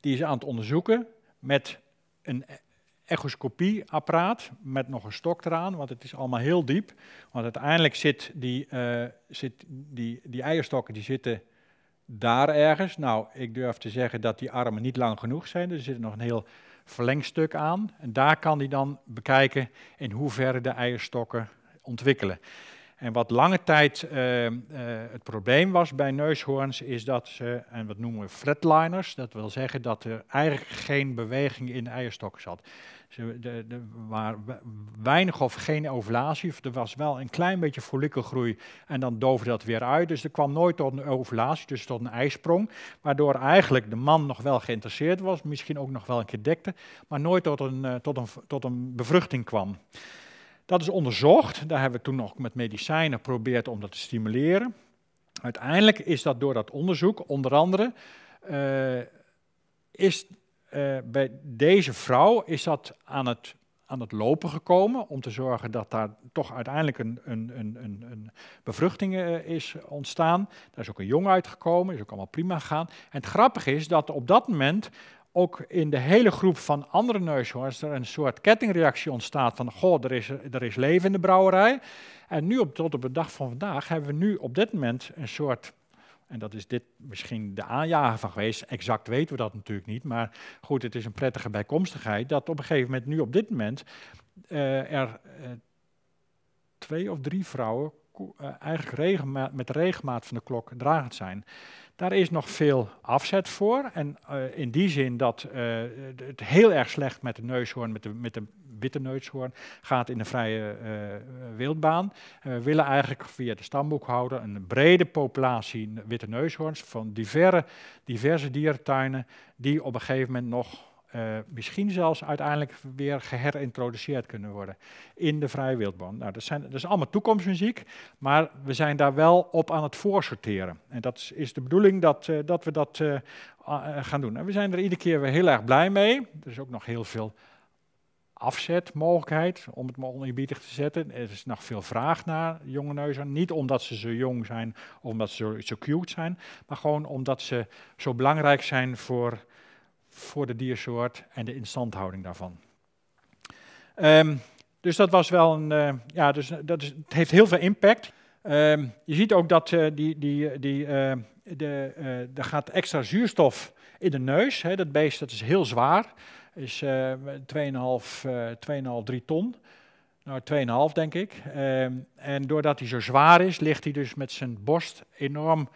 die is aan het onderzoeken met een echoscopieapparaat met nog een stok eraan, want het is allemaal heel diep. Want uiteindelijk zit die, eh, zit die, die eierstokken die zitten daar ergens. Nou, ik durf te zeggen dat die armen niet lang genoeg zijn. er zit nog een heel verlengstuk aan. En daar kan hij dan bekijken in hoeverre de eierstokken ontwikkelen. En wat lange tijd eh, eh, het probleem was bij neushoorns, is dat ze, en wat noemen we fretliners, dat wil zeggen dat er eigenlijk geen beweging in de eierstok zat. Ze, de, de, waar weinig of geen ovulatie, er was wel een klein beetje follikelgroei en dan doofde dat weer uit. Dus er kwam nooit tot een ovulatie, dus tot een ijsprong, waardoor eigenlijk de man nog wel geïnteresseerd was, misschien ook nog wel een keer dekte, maar nooit tot een, eh, tot een, tot een bevruchting kwam. Dat is onderzocht. Daar hebben we toen nog met medicijnen geprobeerd om dat te stimuleren. Uiteindelijk is dat door dat onderzoek, onder andere, eh, is eh, bij deze vrouw is dat aan het, aan het lopen gekomen. Om te zorgen dat daar toch uiteindelijk een, een, een, een bevruchting eh, is ontstaan. Daar is ook een jong uitgekomen, is ook allemaal prima gegaan. En het grappige is dat op dat moment ook in de hele groep van andere neushoorns er een soort kettingreactie ontstaat van, goh, er is, er is leven in de brouwerij. En nu op, tot op de dag van vandaag hebben we nu op dit moment een soort, en dat is dit misschien de aanjager van geweest, exact weten we dat natuurlijk niet, maar goed, het is een prettige bijkomstigheid, dat op een gegeven moment, nu op dit moment, eh, er eh, twee of drie vrouwen eh, eigenlijk regelma met regelmaat van de klok dragend zijn. Daar is nog veel afzet voor. En eh, in die zin dat eh, het heel erg slecht met de neushoorn, met de, met de witte neushoorn, gaat in de vrije eh, wildbaan. we willen eigenlijk via de stamboekhouder een brede populatie witte neushoorns van diverse, diverse dierentuinen die op een gegeven moment nog eh, misschien zelfs uiteindelijk weer geherintroduceerd kunnen worden in de vrije Nou, dat, zijn, dat is allemaal toekomstmuziek, maar we zijn daar wel op aan het voorsorteren. En dat is de bedoeling dat, eh, dat we dat eh, gaan doen. En we zijn er iedere keer weer heel erg blij mee. Er is ook nog heel veel afzetmogelijkheid, om het maar oneerbiedig te zetten. Er is nog veel vraag naar jonge neuzen. Niet omdat ze zo jong zijn, of omdat ze zo cute zijn, maar gewoon omdat ze zo belangrijk zijn voor voor de diersoort en de instandhouding daarvan. Ehm, dus dat was wel een. Eh, ja, dus eh, dat is, het heeft heel veel impact. Ehm, je ziet ook dat eh, die, die, die, de, er gaat extra zuurstof in de neus. Hè, dat beest dat is heel zwaar. Is 2,5, 3 ton. Nou, 2,5 denk ik. Ehm, en doordat hij zo zwaar is, ligt hij dus met zijn borst enorm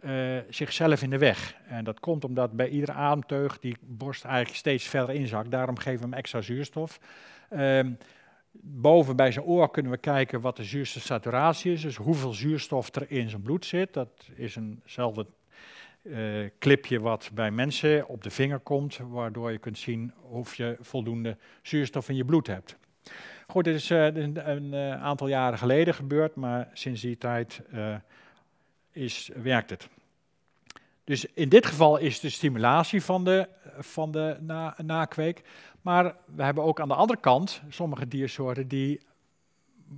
eh, zichzelf in de weg. En dat komt omdat bij iedere ademteug die borst eigenlijk steeds verder inzakt. Daarom geven we hem extra zuurstof. Ehm, boven bij zijn oor kunnen we kijken wat de zuurstofsaturatie is. Dus hoeveel zuurstof er in zijn bloed zit. Dat is eenzelfde eh, clipje wat bij mensen op de vinger komt. Waardoor je kunt zien of je voldoende zuurstof in je bloed hebt. Goed, dit is eh, een, een, aantal jaren geleden gebeurd. Maar sinds die tijd is, werkt het. Dus in dit geval is de stimulatie van de, van de na, nakweek. Maar we hebben ook aan de andere kant sommige diersoorten die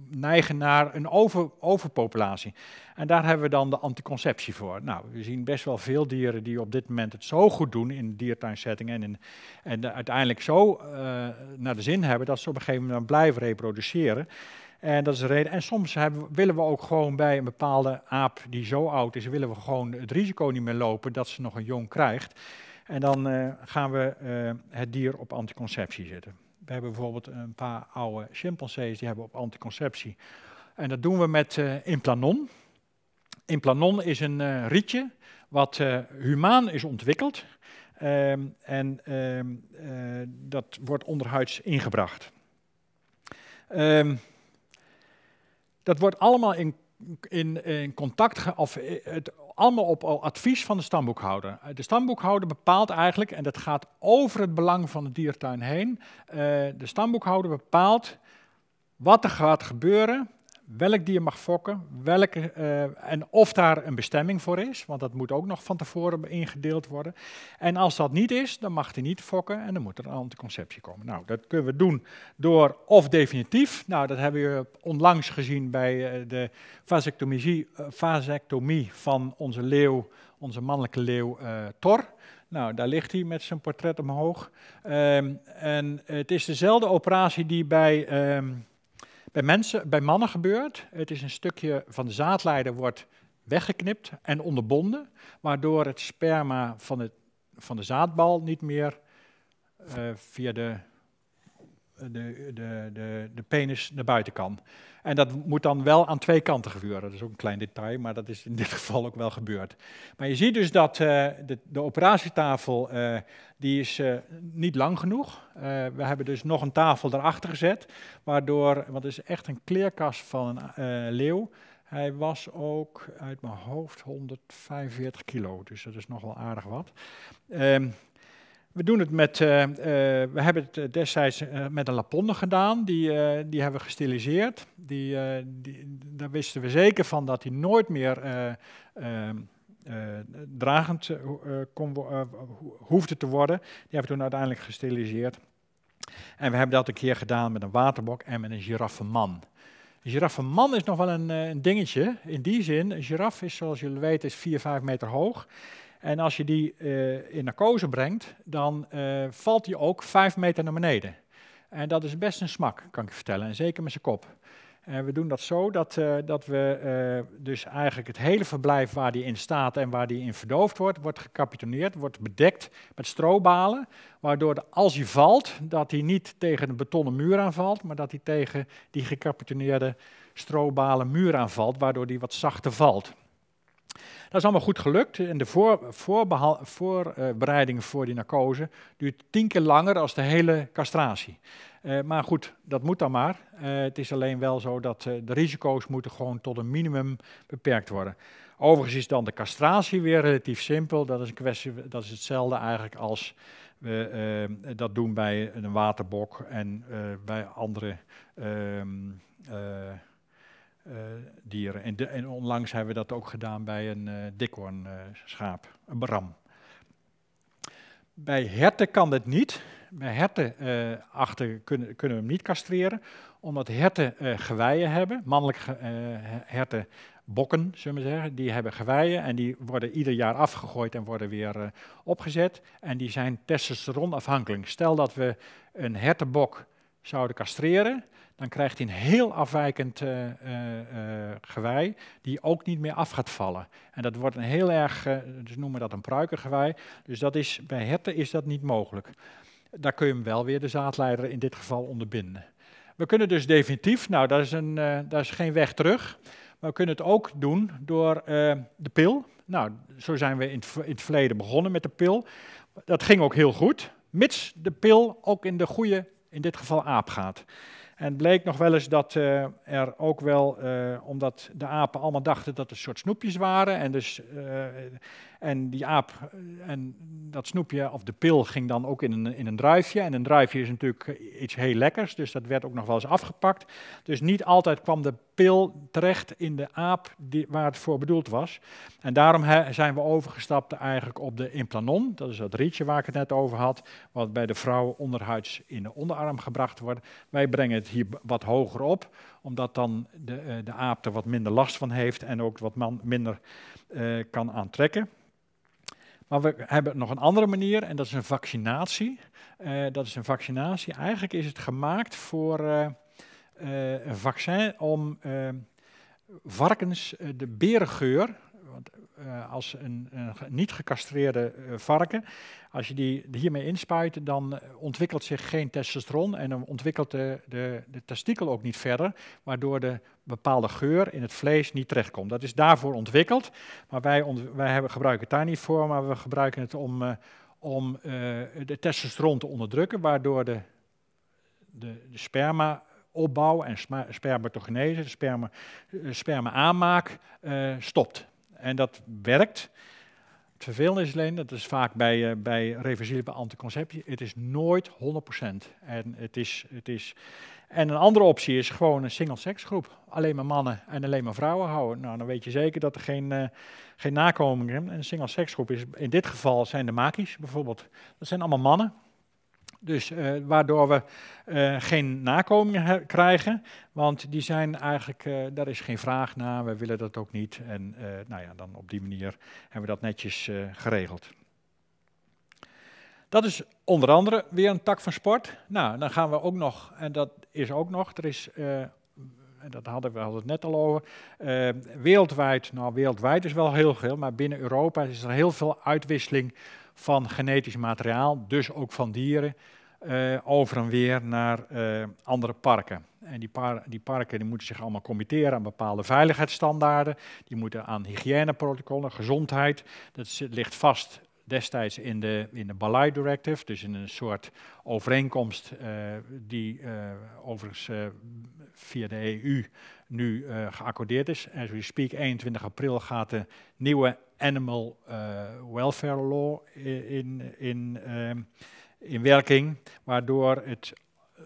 neigen naar een over, overpopulatie. En daar hebben we dan de anticonceptie voor. Nou, we zien best wel veel dieren die op dit moment het zo goed doen in diertuinsetting en, in, en uiteindelijk zo eh, naar de zin hebben dat ze op een gegeven moment blijven reproduceren. En dat is de reden. En soms hebben, willen we ook gewoon bij een bepaalde aap die zo oud is, willen we gewoon het risico niet meer lopen dat ze nog een jong krijgt. En dan eh, gaan we eh, het dier op anticonceptie zetten. We hebben bijvoorbeeld een paar oude chimpansees die hebben op anticonceptie. En dat doen we met eh, implanon. Implanon is een rietje wat humaan is ontwikkeld. Ehm, en ehm, dat wordt onderhuids ingebracht. Ehm, dat wordt allemaal in, in, in contact, of eh, het, allemaal op advies van de stamboekhouder. Eh, de stamboekhouder bepaalt eigenlijk, en dat gaat over het belang van de diertuin heen, eh, de stamboekhouder bepaalt wat er gaat gebeuren welk dier mag fokken, welke, eh, en of daar een bestemming voor is, want dat moet ook nog van tevoren ingedeeld worden. En als dat niet is, dan mag hij niet fokken en dan moet er een anticonceptie komen. Nou, dat kunnen we doen door of definitief, nou dat hebben we onlangs gezien bij eh, de vasectomie, eh, vasectomie van onze leeuw, onze mannelijke leeuw uh, Thor. Nou, daar ligt hij met zijn portret omhoog. Ehm, en het is dezelfde operatie die bij... Ehm, bij, mensen, bij mannen gebeurt. Het is een stukje van de zaadleider wordt weggeknipt en onderbonden, waardoor het sperma van, het, van de zaadbal niet meer eh, via de de, de, de, de penis naar buiten kan. En dat moet dan wel aan twee kanten gebeuren. Dat is ook een klein detail, maar dat is in dit geval ook wel gebeurd. Maar je ziet dus dat eh, de, de, operatietafel, eh, die is eh, niet lang genoeg. we hebben dus nog een tafel erachter gezet, waardoor, wat is echt een kleerkast van een leeuw. Hij was ook uit mijn hoofd 145 kilo, dus dat is nog wel aardig wat. Ehm, we, doen het met, eh, eh, we hebben het eh, destijds met een laponde gedaan, die, die hebben we gestiliseerd. Die, die, daar wisten we zeker van dat hij nooit meer dragend kon, hoefde te worden. Die hebben we toen uiteindelijk gestiliseerd. En we hebben dat een keer gedaan met een waterbok en met een giraffenman. Een giraffenman is nog wel een, een, dingetje. In die zin, een giraf is zoals jullie weten is 4, 5 meter hoog. En als je die eh, in narcose brengt, dan eh, valt hij ook vijf meter naar beneden. En dat is best een smak, kan ik je vertellen, en zeker met zijn kop. En we doen dat zo dat, eh, dat we dus eigenlijk het hele verblijf waar die in staat en waar die in verdoofd wordt, wordt gecapitoneerd, wordt bedekt met strobalen. Waardoor als hij valt, dat hij niet tegen een betonnen muur aanvalt, maar dat hij tegen die gecapitoneerde strobalen muur aanvalt, waardoor die wat zachter valt. Dat is allemaal goed gelukt en de voor, voorbereiding voor die narcose duurt tien keer langer dan de hele castratie. Eh, maar goed, dat moet dan maar. Eh, het is alleen wel zo dat eh, de risico's moeten gewoon tot een minimum beperkt worden. Overigens is dan de castratie weer relatief simpel. Dat is, een kwestie, dat is hetzelfde eigenlijk als we dat doen bij een waterbok en bij andere... Ehm, eh, dieren. En, en, onlangs hebben we dat ook gedaan bij een eh, dikhoornschaap, een bram. Bij herten kan dat niet. Bij herten eh, achter kunnen, kunnen we hem niet castreren, omdat herten uh, geweien hebben. Mannelijke uh, herten, bokken, zullen we zeggen, die hebben geweien en die worden ieder jaar afgegooid en worden weer opgezet. En die zijn testosteronafhankelijk. Stel dat we een hertenbok zouden castreren, dan krijgt hij een heel afwijkend eh, eh, eh, gewei, die ook niet meer af gaat vallen. En dat wordt een heel erg, uh, noemen noemen dat een pruikengewei, dus dat is, bij herten is dat niet mogelijk. Daar kun je hem wel weer, de zaadleider, in dit geval onderbinden. We kunnen dus definitief, nou dat is, een, is geen weg terug, maar we kunnen het ook doen door de pil. Nou, zo zijn we in het, in het verleden begonnen met de pil. Dat ging ook heel goed, mits de pil ook in de goede, in dit geval aap gaat. En bleek nog wel eens dat eh, er ook wel, eh, omdat de apen allemaal dachten dat het soort snoepjes waren, en dus eh, en die aap eh, en dat snoepje, of de pil, ging dan ook in een, in een druifje. En een druifje is natuurlijk eh, iets heel lekkers, dus dat werd ook nog wel eens afgepakt. Dus niet altijd kwam de pil terecht in de aap die, waar het voor bedoeld was. En daarom zijn we overgestapt eigenlijk op de implanon. Dat is dat rietje waar ik het net over had, wat bij de vrouwen onderhuids in de onderarm gebracht wordt. Wij brengen het hier wat hoger op, omdat dan de, eh, de aap er wat minder last van heeft en ook wat man minder kan aantrekken. Maar we hebben nog een andere manier en dat is een vaccinatie. Eh, dat is een vaccinatie. Eigenlijk is het gemaakt voor eh, eh, een vaccin om varkens de berengeur. Want als een, een niet gecastreerde varken, als je die hiermee inspuit, dan ontwikkelt zich geen testosteron en dan ontwikkelt de, de, de testikel ook niet verder, waardoor de bepaalde geur in het vlees niet terechtkomt. Dat is daarvoor ontwikkeld, maar wij, hebben, gebruiken het daar niet voor, maar we gebruiken het om, eh, om eh, de testosteron te onderdrukken, waardoor de, de, de sperma opbouw en spermatogenese, sperma, sperma aanmaak, eh, stopt. En dat werkt vervelend dat is vaak bij, uh, bij reversibele anticonceptie, het is nooit 100%. En, het is, het is... en een andere optie is gewoon een single-seksgroep. Alleen maar mannen en alleen maar vrouwen houden. Nou, dan weet je zeker dat er geen, uh, geen nakomelingen zijn. Een single-seksgroep is, in dit geval zijn de makies bijvoorbeeld, dat zijn allemaal mannen. Dus eh, waardoor we eh, geen nakomingen krijgen, want die zijn eigenlijk, eh, daar is geen vraag naar, we willen dat ook niet. En nou ja, dan op die manier hebben we dat netjes geregeld. Dat is onder andere weer een tak van sport. Nou, dan gaan we ook nog, en dat is ook nog, er is en dat hadden we hadden het net al over. wereldwijd, nou wereldwijd is wel heel veel, maar binnen Europa is er heel veel uitwisseling van genetisch materiaal, dus ook van dieren, eh, over en weer naar eh, andere parken. En die, die parken die moeten zich allemaal committeren aan bepaalde veiligheidsstandaarden. Die moeten aan hygiëneprotocollen, gezondheid. Dat ligt vast destijds in de, in de Balai Directive, dus in een soort overeenkomst eh, die overigens via de EU nu geaccordeerd is. As we speak, 21 april gaat de nieuwe animal eh, welfare law in, in, ehm, in werking, waardoor het eh,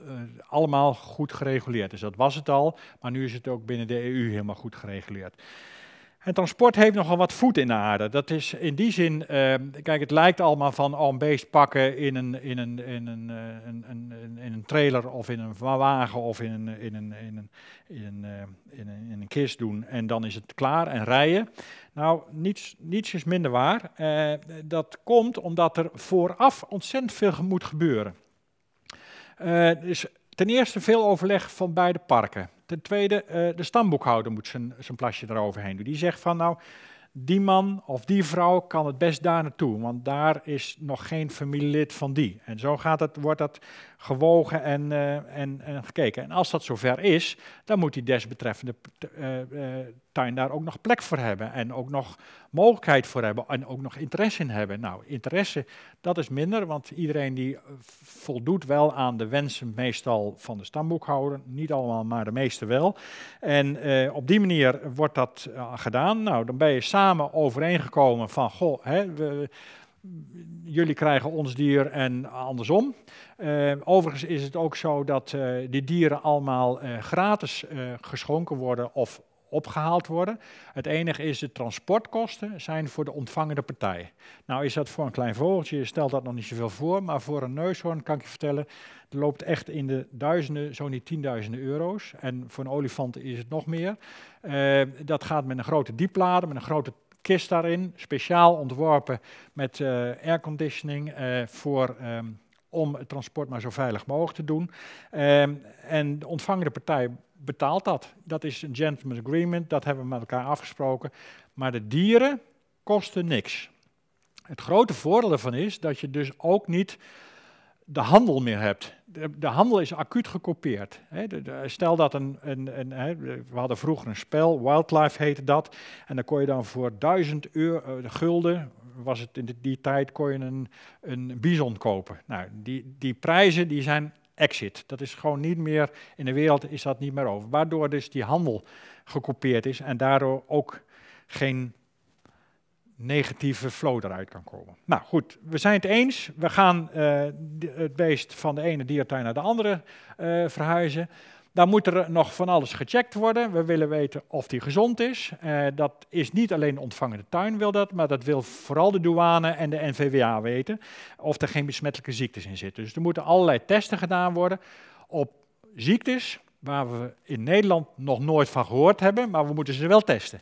allemaal goed gereguleerd is. Dat was het al, maar nu is het ook binnen de EU helemaal goed gereguleerd. En transport heeft nogal wat voet in de aarde. Dat is in die zin, eh, kijk, het lijkt allemaal van oh, beest pakken in een, in, een, in, een, in, eh, een, in een trailer of in een wagen of in een, in een, in een, eh, in een, in een kist doen en dan is het klaar en rijden. Nou, niets, niets is minder waar. dat komt omdat er vooraf ontzettend veel moet gebeuren. dus ten eerste veel overleg van beide parken. Ten tweede, eh, de stamboekhouder moet zijn, zijn plasje eroverheen doen. Die zegt van nou, die man of die vrouw kan het best daar naartoe, want daar is nog geen familielid van die. En zo gaat het, wordt dat gewogen en, eh, en, en, gekeken. En als dat zover is, dan moet die desbetreffende eh, eh, tuin daar ook nog plek voor hebben. En ook nog mogelijkheid voor hebben. En ook nog interesse in hebben. Nou, interesse, dat is minder, want iedereen die voldoet wel aan de wensen meestal van de stamboekhouder. Niet allemaal, maar de meeste wel. En op die manier wordt dat gedaan. Nou, dan ben je samen overeengekomen van, goh, hè, we, jullie krijgen ons dier en andersom. Eh, overigens is het ook zo dat uh, die dieren allemaal eh, gratis geschonken worden of opgehaald worden. Het enige is de transportkosten zijn voor de ontvangende partij. Nou is dat voor een klein vogeltje, stelt dat nog niet zoveel voor, maar voor een neushoorn kan ik je vertellen, dat loopt echt in de duizenden, zo niet tienduizenden euro's. En voor een olifant is het nog meer. dat gaat met een grote dieplader, met een grote kist daarin, speciaal ontworpen met eh, airconditioning eh, voor... Ehm, om het transport maar zo veilig mogelijk te doen. Ehm, en de ontvangende partij betaalt dat. Dat is een gentleman's agreement, dat hebben we met elkaar afgesproken. Maar de dieren kosten niks. Het grote voordeel ervan is dat je dus ook niet de handel meer hebt. De, de handel is acuut gekopieerd. stel dat een, een, een we hadden vroeger een spel, Wildlife heette dat, en dan kon je dan voor 1000 euro, eh, gulden, was het in die, tijd, kon je een, een bison kopen. Nou, die, die prijzen die zijn exit. Dat is gewoon niet meer, in de wereld is dat niet meer over. Waardoor dus die handel gekopieerd is en daardoor ook geen negatieve flow eruit kan komen. Nou goed, we zijn het eens. We gaan eh, het beest van de ene diertuin naar de andere eh, verhuizen. Dan moet er nog van alles gecheckt worden. We willen weten of die gezond is. Eh, dat is niet alleen de ontvangende tuin wil dat, maar dat wil vooral de douane en de NVWA weten of er geen besmettelijke ziektes in zitten. Dus er moeten allerlei testen gedaan worden op ziektes waar we in Nederland nog nooit van gehoord hebben, maar we moeten ze wel testen.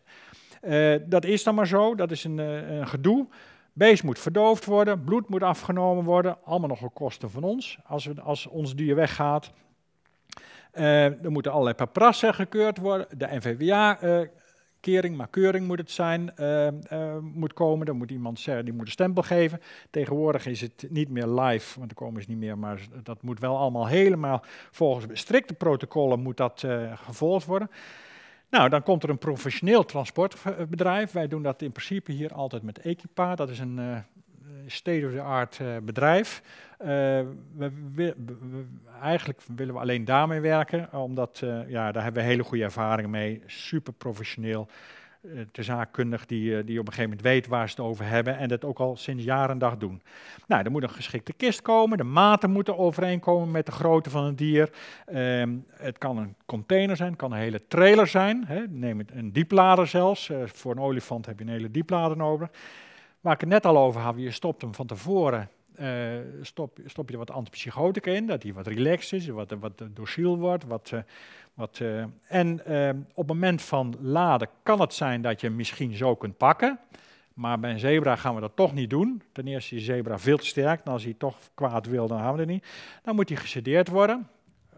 Eh, dat is dan maar zo, dat is een, eh, een gedoe. Beest moet verdoofd worden, bloed moet afgenomen worden, allemaal nog op kosten van ons. Als, als ons dier weggaat, uh, eh, er moeten allerlei paprassen gekeurd worden. De NVWA-kering, uh, maar keuring moet het zijn, moet komen. Dan moet iemand zeggen, die moet een stempel geven. Tegenwoordig is het niet meer live, want er komen ze niet meer. Maar dat moet wel allemaal helemaal volgens strikte protocollen moet dat gevolgd worden. Nou, dan komt er een professioneel transportbedrijf. Wij doen dat in principe hier altijd met Equipa. Dat is een uh, state-of-the-art eh, bedrijf. Eh, we, eigenlijk willen we alleen daarmee werken, omdat ja, daar hebben we hele goede ervaringen mee. Super professioneel. Eh, de zaakkundig die, eh, die op een gegeven moment weet waar ze het over hebben en dat ook al sinds jaar en dag doen. Nou, er moet een geschikte kist komen, de maten moeten overeenkomen met de grootte van het dier. Ehm, het kan een container zijn, het kan een hele trailer zijn, hè. neem een dieplader zelfs. Eh, voor een olifant heb je een hele dieplader nodig. Waar ik het net al over had, je stopt hem van tevoren uh, stop, stop je wat antipsychotica in, dat hij wat relaxed is, wat, wat dociel wordt. Wat, eh, wat, eh, en op het moment van laden kan het zijn dat je hem misschien zo kunt pakken. Maar bij een zebra gaan we dat toch niet doen. Ten eerste is de zebra veel te sterk. En als hij toch kwaad wil, dan gaan we dat niet. Dan moet hij gesedeerd worden.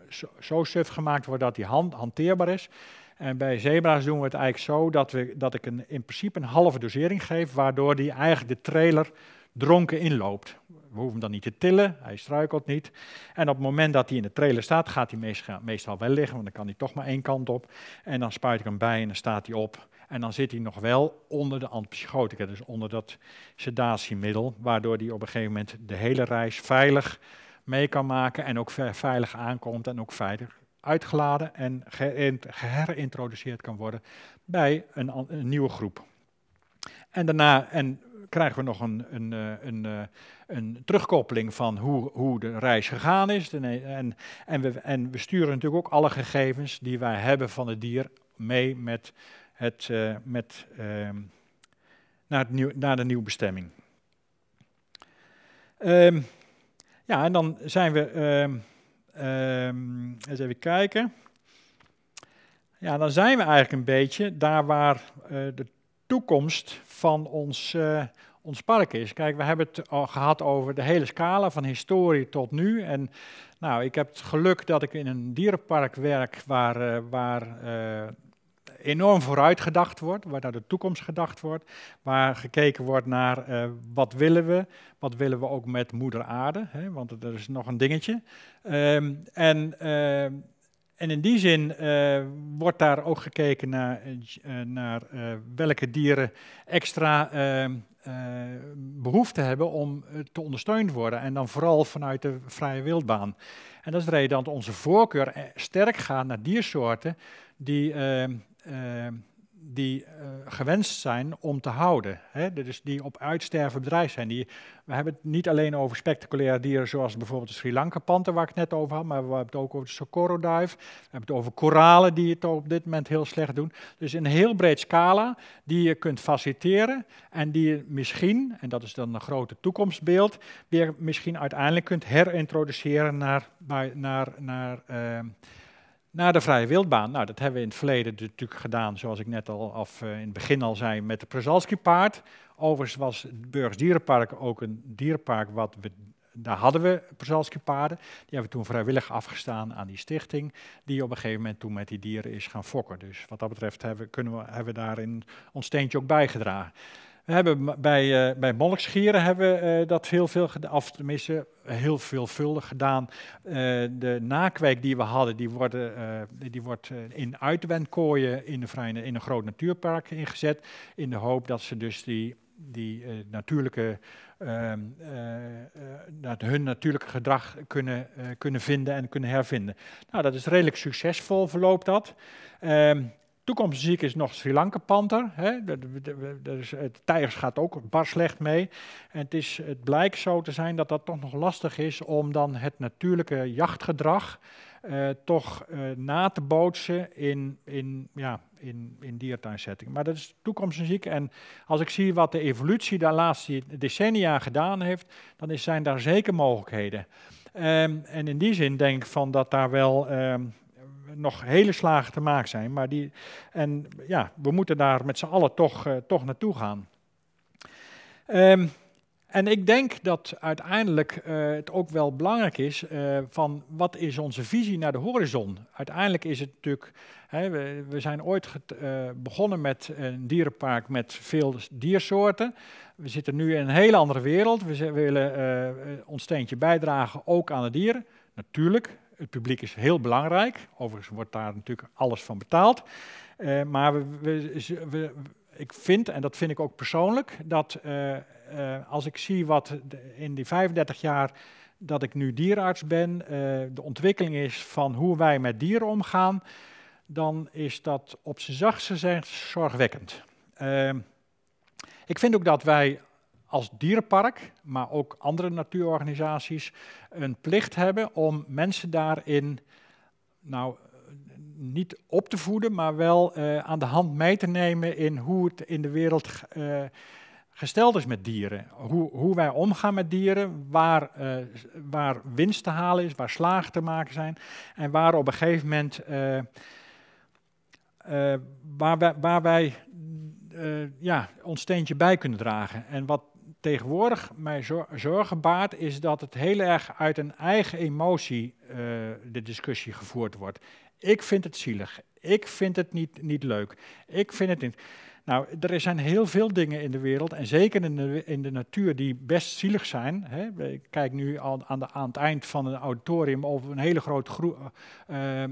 Zo, zo suf gemaakt worden dat hij hand, hanteerbaar is. En bij zebra's doen we het eigenlijk zo dat, we, dat ik een, in principe een halve dosering geef, waardoor die eigenlijk de trailer dronken inloopt. We hoeven hem dan niet te tillen, hij struikelt niet. En op het moment dat hij in de trailer staat, gaat hij meestal wel liggen, want dan kan hij toch maar één kant op. En dan spuit ik hem bij en dan staat hij op. En dan zit hij nog wel onder de antipsychotica, dus onder dat sedatiemiddel, waardoor hij op een gegeven moment de hele reis veilig mee kan maken en ook veilig aankomt en ook veilig uitgeladen en geherintroduceerd kan worden bij een, een nieuwe groep. En daarna, en krijgen we nog een, een, eh, een, eh, een terugkoppeling van hoe, hoe, de reis gegaan is. En, en, we, en, we, sturen natuurlijk ook alle gegevens die wij hebben van het dier mee met het, eh, met, ehm, naar, het nieuw, naar, de nieuwe bestemming. Ehm, ja, en dan zijn we. Um, um, eens even kijken. Ja, dan zijn we eigenlijk een beetje daar waar uh, de toekomst van ons, eh, ons park is. Kijk, we hebben het al gehad over de hele scala van historie tot nu. En nou, ik heb het geluk dat ik in een dierenpark werk waar, eh, waar eh, enorm vooruit gedacht wordt, waar naar de toekomst gedacht wordt, waar gekeken wordt naar uh, wat willen we, wat willen we ook met moeder aarde, hè, want er is nog een dingetje. Ehm, en ehm, en in die zin eh, wordt daar ook gekeken naar, eh, eh, naar welke dieren extra behoefte hebben om te ondersteund worden. En dan vooral vanuit de vrije wildbaan. En dat is de reden dat onze voorkeur sterk gaat naar diersoorten die die eh, gewenst zijn om te houden. Hè? Dus die op uitsterven bedreigd zijn. Die, we hebben het niet alleen over spectaculaire dieren zoals bijvoorbeeld de Sri Lanka-panter waar ik het net over had, maar we hebben het ook over de Socorro-duif. We hebben het over koralen die het op dit moment heel slecht doen. Dus een heel breed scala die je kunt faciliteren en die je misschien, en dat is dan een grote toekomstbeeld, weer misschien uiteindelijk kunt herintroduceren naar, naar, naar, naar ehm, naar de vrije wildbaan. Nou, dat hebben we in het verleden dus natuurlijk gedaan, zoals ik net al af, eh, in het begin al zei, met de Przalski-paard. Overigens was het Burgs Dierenpark ook een dierenpark wat we daar hadden we Przalski paarden. Die hebben we toen vrijwillig afgestaan aan die stichting, die op een gegeven moment toen met die dieren is gaan fokken. Dus wat dat betreft hebben, kunnen we, hebben we daarin ons steentje ook bijgedragen. We hebben bij, uh, bij molksgieren hebben we eh, dat heel veel gedaan, of tenminste heel veelvuldig gedaan. Eh, de nakweek die we hadden, die, worden, die wordt in uitwendkooien in, de vrije, in een groot natuurpark ingezet. In de hoop dat ze dus die, die natuurlijke ehm, dat hun natuurlijke gedrag kunnen, kunnen vinden en kunnen hervinden. Nou, dat is redelijk succesvol verloopt dat. Ehm, ziek is nog Sri Lanka-panter. Het tijgers gaat ook bar slecht mee. En het, is, het blijkt zo te zijn dat dat toch nog lastig is om dan het natuurlijke jachtgedrag eh, toch eh, na te bootsen in, in, ja, in, in diertuinsetting. Maar dat is toekomstmuziek. En als ik zie wat de evolutie de laatste decennia gedaan heeft, dan zijn daar zeker mogelijkheden. Ehm, en in die zin denk ik van dat daar wel ehm, nog hele slagen te maken zijn. Maar die, en ja, we moeten daar met z'n allen toch, eh, toch naartoe gaan. Ehm, en ik denk dat uiteindelijk eh, het ook wel belangrijk is eh, van wat is onze visie naar de horizon. Uiteindelijk is het natuurlijk, hè, we, we, zijn ooit begonnen met een dierenpark met veel diersoorten. We zitten nu in een hele andere wereld. We, we willen ons steentje bijdragen ook aan de dieren. Natuurlijk, het publiek is heel belangrijk. Overigens wordt daar natuurlijk alles van betaald. Eh, maar we, we, ik vind, en dat vind ik ook persoonlijk, dat eh, eh, als ik zie wat in die 35 jaar dat ik nu dierenarts ben, de ontwikkeling is van hoe wij met dieren omgaan, dan is dat op zijn zachtste gezegd zorgwekkend. Ehm, ik vind ook dat wij als dierpark, maar ook andere natuurorganisaties, een plicht hebben om mensen daarin, nou, niet op te voeden, maar wel eh, aan de hand mee te nemen in hoe het in de wereld eh, gesteld is met dieren. Hoe, hoe wij omgaan met dieren, waar, eh, waar winst te halen is, waar slagen te maken zijn en waar op een gegeven moment. waar wij, waar wij ja, ons steentje bij kunnen dragen. En wat tegenwoordig mij zorgen baart, is dat het heel erg uit een eigen emotie eh, de discussie gevoerd wordt. Ik vind het zielig. Ik vind het niet, niet leuk. Ik vind het niet. Nou, er zijn heel veel dingen in de wereld, en zeker in de, in de natuur, die best zielig zijn. Hè. Ik kijk nu al aan, de, aan, het eind van een auditorium over een hele grote groe, uh,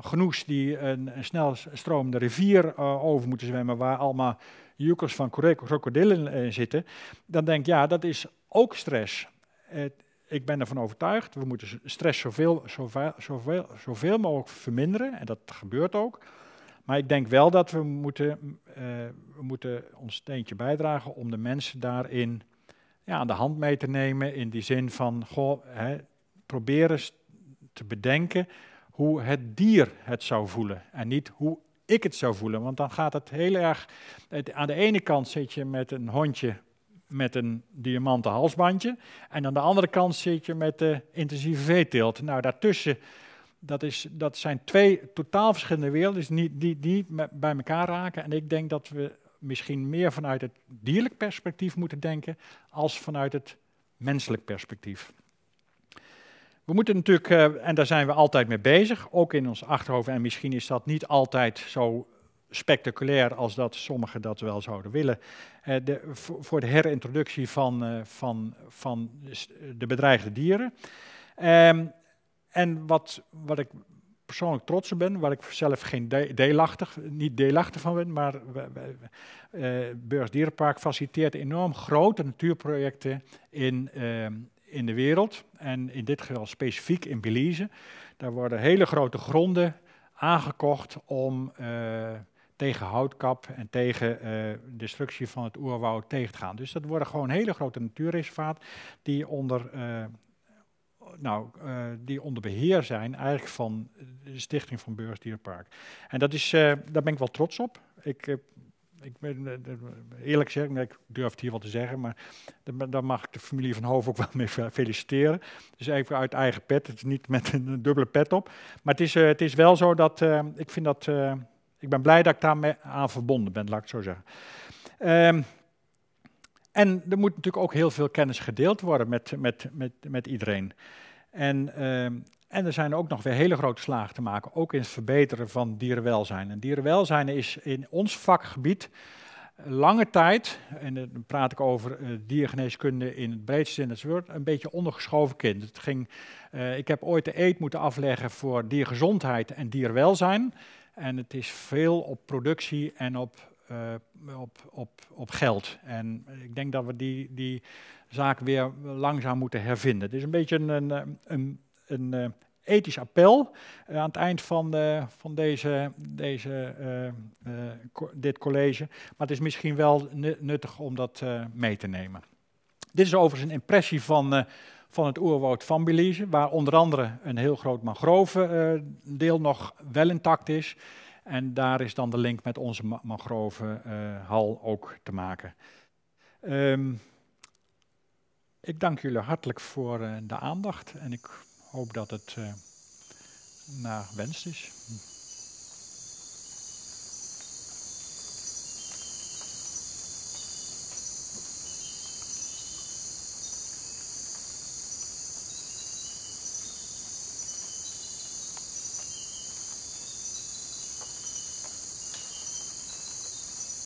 genoes die een, een snel stromende rivier over moeten zwemmen, waar allemaal Jukels van krokodillen eh, zitten, dan denk ik, ja, dat is ook stress. ik ben ervan overtuigd, we moeten stress zoveel, zoveel, zoveel, mogelijk verminderen, en dat gebeurt ook. Maar ik denk wel dat we moeten, eh, we moeten ons steentje bijdragen om de mensen daarin ja, aan de hand mee te nemen. In die zin van, goh, hè, proberen te bedenken hoe het dier het zou voelen. En niet hoe ik het zou voelen. Want dan gaat het heel erg. aan de ene kant zit je met een hondje met een diamanten halsbandje. En aan de andere kant zit je met de intensieve veeteelt. Nou, daartussen, dat, is, dat zijn twee totaal verschillende werelden dus niet, die, die bij elkaar raken. En ik denk dat we misschien meer vanuit het dierlijk perspectief moeten denken als vanuit het menselijk perspectief. We moeten natuurlijk, eh, en daar zijn we altijd mee bezig, ook in ons achterhoofd. En misschien is dat niet altijd zo spectaculair als dat sommigen dat wel zouden willen. Eh, de, voor de herintroductie van, eh, van, van de bedreigde dieren. Ehm, en wat, wat ik persoonlijk trots op ben, waar ik zelf geen deelachtig, niet deelachtig van ben, maar Beurs Dierenpark faciliteert enorm grote natuurprojecten in, ehm, in de wereld. En in dit geval specifiek in Belize. Daar worden hele grote gronden aangekocht om eh, tegen houtkap en tegen eh, destructie van het oerwoud tegen te gaan. Dus dat worden gewoon hele grote natuurreservaten die onder, eh, nou, die onder beheer zijn eigenlijk van de stichting van Beursdierpark. En dat is, daar ben ik wel trots op. Ik heb ik ben, eh, eerlijk gezegd, ik durf het hier wel te zeggen, maar daar mag ik de familie van Hoof ook wel mee feliciteren. Dus even uit eigen pet, het is niet met een dubbele pet op. Maar het is, eh, het is wel zo dat, eh, ik vind dat, ik ben blij dat ik daarmee aan verbonden ben, laat ik het zo zeggen. Ehm, en er moet natuurlijk ook heel veel kennis gedeeld worden met, met, met, met iedereen. En ehm, en er zijn ook nog weer hele grote slagen te maken, ook in het verbeteren van dierenwelzijn. En dierenwelzijn is in ons vakgebied lange tijd, en dan praat ik over eh, diergeneeskunde in het breedste zin het woord, een beetje ondergeschoven kind. Het ging, eh, ik heb ooit de eet moeten afleggen voor diergezondheid en dierwelzijn. En het is veel op productie en op, eh, op, op, op geld. En ik denk dat we die, die zaak weer langzaam moeten hervinden. Het is een beetje een, een, een een eh, ethisch appel eh, aan het eind van, eh, van deze, deze, dit college. Maar het is misschien wel nuttig om dat mee te nemen. Dit is overigens een impressie van, van het oerwoud van Belize, waar onder andere een heel groot mangrovendeel nog wel intact is. En daar is dan de link met onze hal ook te maken. Ehm, ik dank jullie hartelijk voor de aandacht en ik hoop dat het eh, naar wens is.